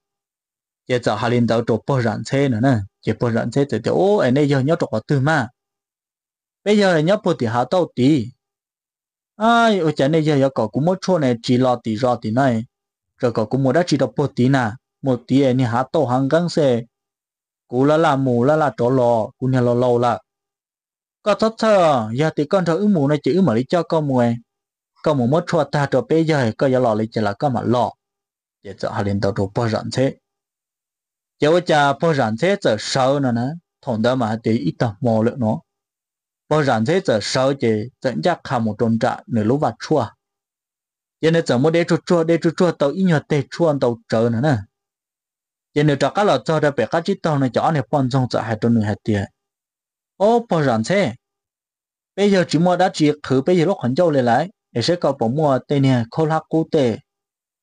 giờ cháu hà linh đầu trộn bò rắn xe nữa nè giờ bò rắn xe thì thì ô anh ấy giờ nhớ trộn từ mà bây giờ nhớ bò thì hà tao tí ai ở chỗ này giờ có cũng một chỗ này chỉ lo tí lo tí này rồi có cũng một đã chỉ được bò tí nè một tí anh ấy hà tao hàng găng xe cú là là mù là là trộn lò cú nhà lò lâu là có thật thơ giờ thì con thơ ứ mù này chỉ chữ mà đi cho con mù ấy con mù mất chua ta cho bây giờ có giờ lò lấy chỉ là con mà lò giờ cháu hà linh đầu trộn bò rắn xe giờ bây giờ bao thế giới sâu này nè thằng đó mà thì ít tập mò lợn nó bao rảnh thế giới sâu thì dẫn dắt khả một tròn trạ nửa lúc vật chua giờ nên giờ mua để chua chua để chua chua tàu ít nhọt để chua tàu chơi nữa nè giờ nên cho các lọ cho đã bị các chỉ tàu này cho này quan trọng giờ hai tuần nữa hai tiền ô bao rảnh thế bây giờ chỉ mua đã chỉ khử bây giờ lúc hàng châu lại lại để sẽ có bỏ mua tiền này khâu lắc cụ tệ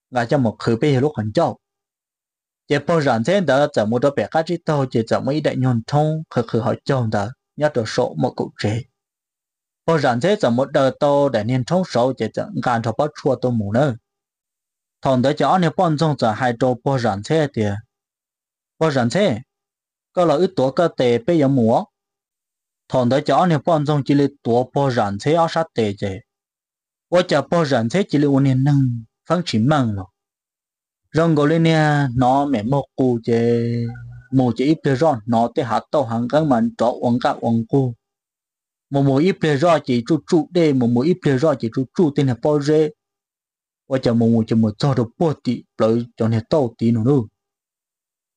ngài cho một khử bây giờ lúc hàng châu chế bao rắn thế đó giờ mua đó bé cá chỉ tàu chế giờ mới đại nhon thông khờ khờ họ chồng đó nhớ đồ số một cụ chế bao rắn thế giờ một đời tàu để niên thông số chế giờ gan thọ bắt chua tôi mù nữa thằng đó chỉ anh em bọn trong giờ hai chỗ bao rắn thế thì bao rắn thế có là ít tuổi cơ tệ bây giờ mua, thằng đó chỉ anh em bọn trong chỉ là tuổi bao rắn thế ở sát tệ chế rồi rong gọi lên nha nó mẹ mô cu chế, mô chê ít rong nó tê hạt tàu hàng gắn mà trọ uống cả uống cô, mô mô ít lê rong chỉ chú chú đê mô mô ít lê rong chỉ chú chú tên là bao rê và chờ mô mô chờ mô cho được bao tí lợi cho nè tàu tí nữa nữa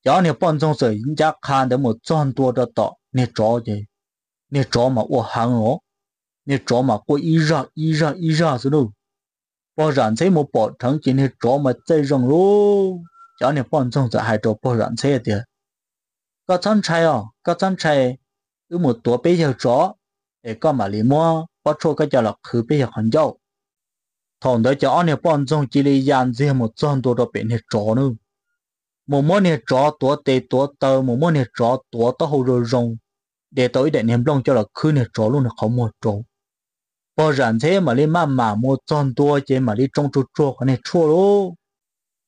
cho nè bọn trong sở giá khan để một tròn tua đó tọ nè trọ chê nè trọ mà uống hàng nó nè trọ mà quay ý ra ý ra ý ra rồi nữa bỏ rạn xe một bỏ thắng chín hết chó mà chơi rồng luôn cho nên bọn trong giờ hai chỗ bỏ rạn xe thì có chân chạy à có chân chạy cứ một tổ bây giờ chó để có mà lì mua bỏ chỗ cái giờ là cứ bây giờ còn giàu thằng đó cho nên bọn trong chỉ lì dàn riêng một chân tổ đó bên hết chó nữa một món hết chó tổ tê tổ tơ một món hết chó tổ tao hồ rồi rồng để tới để ném lông cho là cứ hết chó luôn là không một chỗ bỏ rảnh thế mà đi mà mà mua tròn tua chế mà đi trong chỗ chỗ cái này chua lô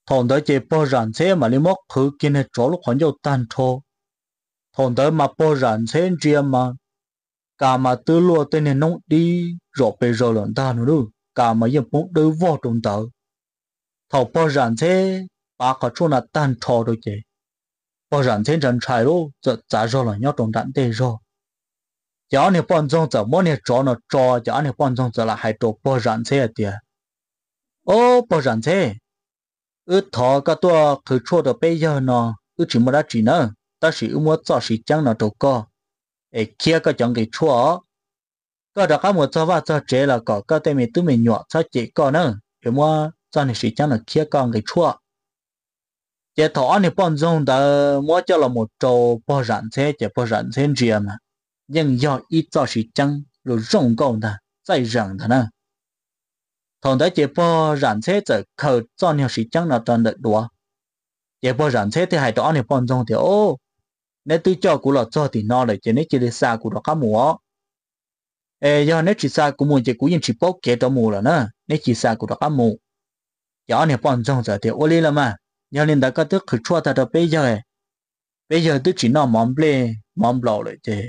thằng tới chế bỏ rảnh thế mà đi móc khử kia này chỗ lúc còn nhiều tàn chô thằng tới mà bỏ rảnh thế chia mà cả mà tư lúa tên này nông đi rõ bề rõ lợn ta nữa đâu cả mà yên bụng đứa vô trong tờ thằng bỏ rảnh thế bà có chỗ là tàn chô đâu chế bỏ rảnh thế rảnh chạy lô giờ giá rõ là nhau trong đạn tê rồi giờ anh bọn chúng giờ mỗi ngày cho nó cho giờ anh bọn chúng giờ là hai đồ bỏ rạn xe tiệt ô bỏ rạn xe ư thọ cái tua khử chua đó bây giờ nó ư chỉ muốn đã chỉ nữa ta chỉ muốn cho chỉ chẳng nó đồ co ê kia cái chẳng cái chua cái đó cái một cho vợ cho trẻ là có cái tên mình tụi mình nhỏ cho chị có nữa thì mua cho nên chỉ chẳng là kia con cái chua chế thọ anh bọn chúng giờ mua cho là một trâu bỏ rạn xe chế bỏ rạn xe riêng mà nhưng do ít cho sĩ chăng rồi rộng cầu ta dây rằng ta nè thằng đấy chế po rạn thế giờ khờ cho nhiều sĩ chăng là toàn đợt đùa chế po rạn thế thì hai đó anh bọn rong thì ô nếu tôi cho cụ lọt cho thì nó lại chế nếu chỉ để xa cụ đó cá mùa ê do nếu chỉ xa cụ mùa chế cụ yên chỉ bó kế đó mùa là nè nếu chỉ xa cụ đó cá mùa giờ anh bọn rong giờ thì ô li là mà giờ nên đã có tức khử chua ta đó bây giờ bây giờ tôi chỉ nó mắm lê mắm lẩu lại chế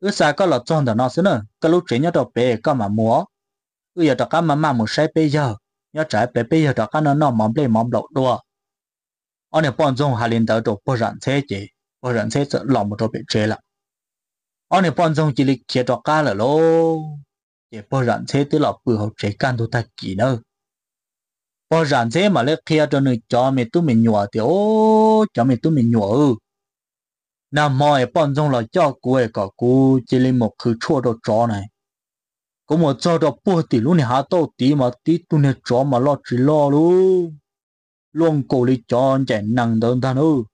ước xa có lọt tròn đó nó xin nữa cái lúc chỉ nhớ đồ bể có mà múa ước giờ đó cá mà mà một sai bây giờ nhớ trái bể bây giờ đó cá nó nó mỏm bể mỏm lộ đùa Anh ấy bận dùng hà liên tới đó bơ rặn thế chị bơ rặn thế sợ lòng một đồ bị chế lắm Anh ấy bận dùng chỉ lịch chế đó cái là lô chế bơ rặn thế tới lọ bự học chế can đồ ta kỹ nữa bơ rặn thế mà lấy kia cho người cho mình tu mình nhùa thì ô cho mình tu mình nhùa ư 那么也帮中了教古也搞古，这里么去错到找呢？古么找到不地路呢？还到地嘛地都呢找嘛老只老路，龙沟里找在难等他喽。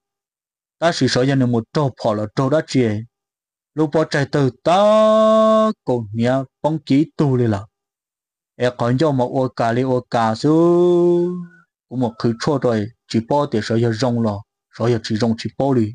ta chỉ sợ rằng một trâu phò là trâu đã chè lúc bỏ chạy từ ta còn nhớ bóng ký tu lên là e còn cho một ô cà li ô cà su cũng một thứ chua rồi chỉ bỏ để sợ giờ lò sợ giờ chỉ rong chỉ bỏ đi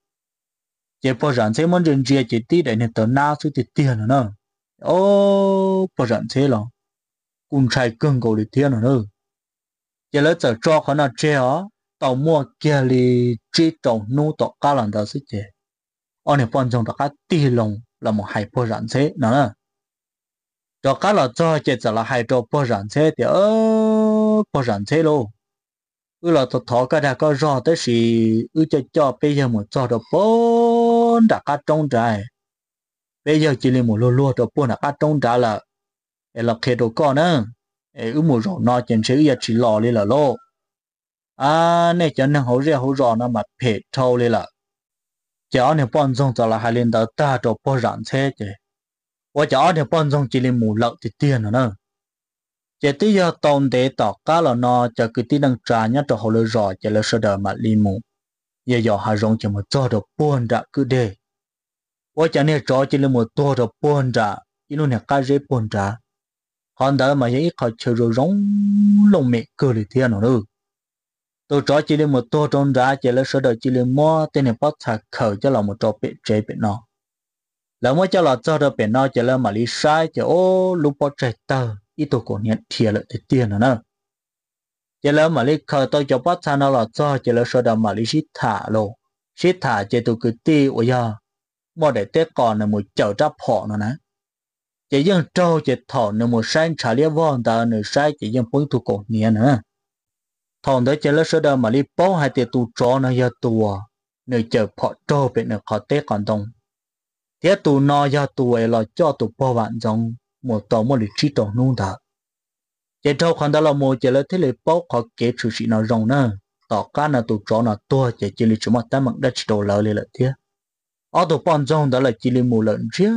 chỉ bỏ rắn thế món rừng chia chế tí để nên tớ na suy tiền tiền nữa ô bỏ rắn thế lo cũng trai cưng cầu để tiền nữa chế lấy tờ cho khó nào chế ó tàu mua kia li chỉ tàu nu tàu cá lần đó suy chế ông này bọn chúng tọ cá tì lồng là một hai bỏ rắn thế, nữa cho cá là cho chỉ tớ là hai trò bỏ rắn thế, thì ô, bỏ rắn thế luôn ư là tụt thọ cái đã có rõ tới gì ư cho cho bây giờ một cho được bố luôn đã cắt trống trái bây giờ chỉ là một lô lô cho buôn đã cắt trống trái là em là khe đồ con nữa em ưu một rổ nó chân chữ giờ chỉ lò lên là lô à nè chân năng hổ rẻ hổ rò nó mà phê trâu lên là cháu nè bọn dông cho là hai lên đó ta cho bó rạn thế chứ và cháu nè bọn dông chỉ là một lợn thì tiền nữa chỉ tí giờ tồn để tỏ cá là nó cho cứ tí năng trả nhất cho hổ lô rò chỉ là sơ đờ mà li mù giờ giờ hà rong chỉ một cho được buồn đã cứ để ôi chẳng nè cho chỉ là một to được buồn đã chỉ luôn nè cái dễ buồn đã còn đó mà vậy họ chờ rồi rong lồng mẹ cứ để thiên nó nữa tôi cho chỉ là một to trong đã chỉ là sợ đời chỉ là mò tên này bắt thà khởi cho là một trò bị chế bị nó làm mỗi cho là cho được bị nó chỉ là mà lý sai chỉ ô lúc bắt chạy tờ ít tôi còn nhận thiệt lợi tiền nữa nữa giờ lỡ mà lý khởi tôi cho bắt sao nó là cho giờ lỡ sơ đầm mà lý xít thả lô xít thả giờ tôi cứ ti ôi giờ mà để tết còn là một chậu tráp họ nữa nè giờ dân trâu giờ thọ là một sáng trả lý vong ta nửa sai giờ dân phun thu cổ nhẹ nữa thằng đó giờ lỡ sơ đầm mà lý bố hai tiệt tu cho nó giờ tua nơi chợ họ trâu bên nơi họ tết còn đông thế tu no giờ tu ấy là cho tu bao bạn trong một tổ một lịch trí tổ nung thật chế trâu còn đó là một chế là thế là bao khó kế chủ sĩ nó rồng nữa tỏ cá là tụ chó nó tua chỉ chỉ là chúng ta mặc đất đồ lỡ lên là thế ở tụ bọn rồng đó là chỉ là một lần chia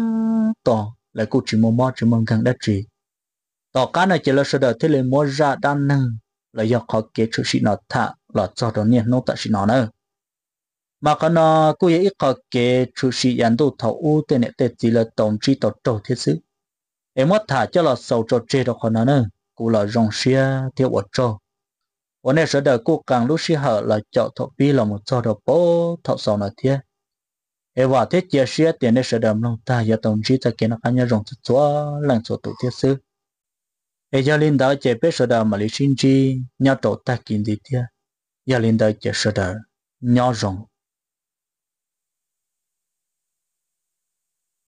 tỏ là cô chỉ một mò chỉ mong gần đất chỉ tỏ cá là chỉ là sơ đồ thế là mua ra đan nâng là do khó kế chủ sĩ nó thà là cho đó nhiên nó tại sĩ nó nữa mà cái nó cô ấy có kế chủ sĩ ấn độ thầu u tên này tên chỉ là tổng chỉ tổ trâu thiết sự em mất thả cho là sầu trâu chê đó còn nó nữa cụ là rong xia tiêu ở châu ở nơi sở đời cụ càng lúc xia hở là chợ thọ bi là một chỗ đầu bố thọ sầu là thế e và thế chia xia tiền nơi sở đời nông ta giờ tổng chí ta kiến nó khá nhớ rong chút chúa lần số tụ thiết sư e giờ linh đạo chế bế sở đời mà lý sinh chi nhau tổ ta kiến gì thế giờ linh đạo chế sở đời nhau rong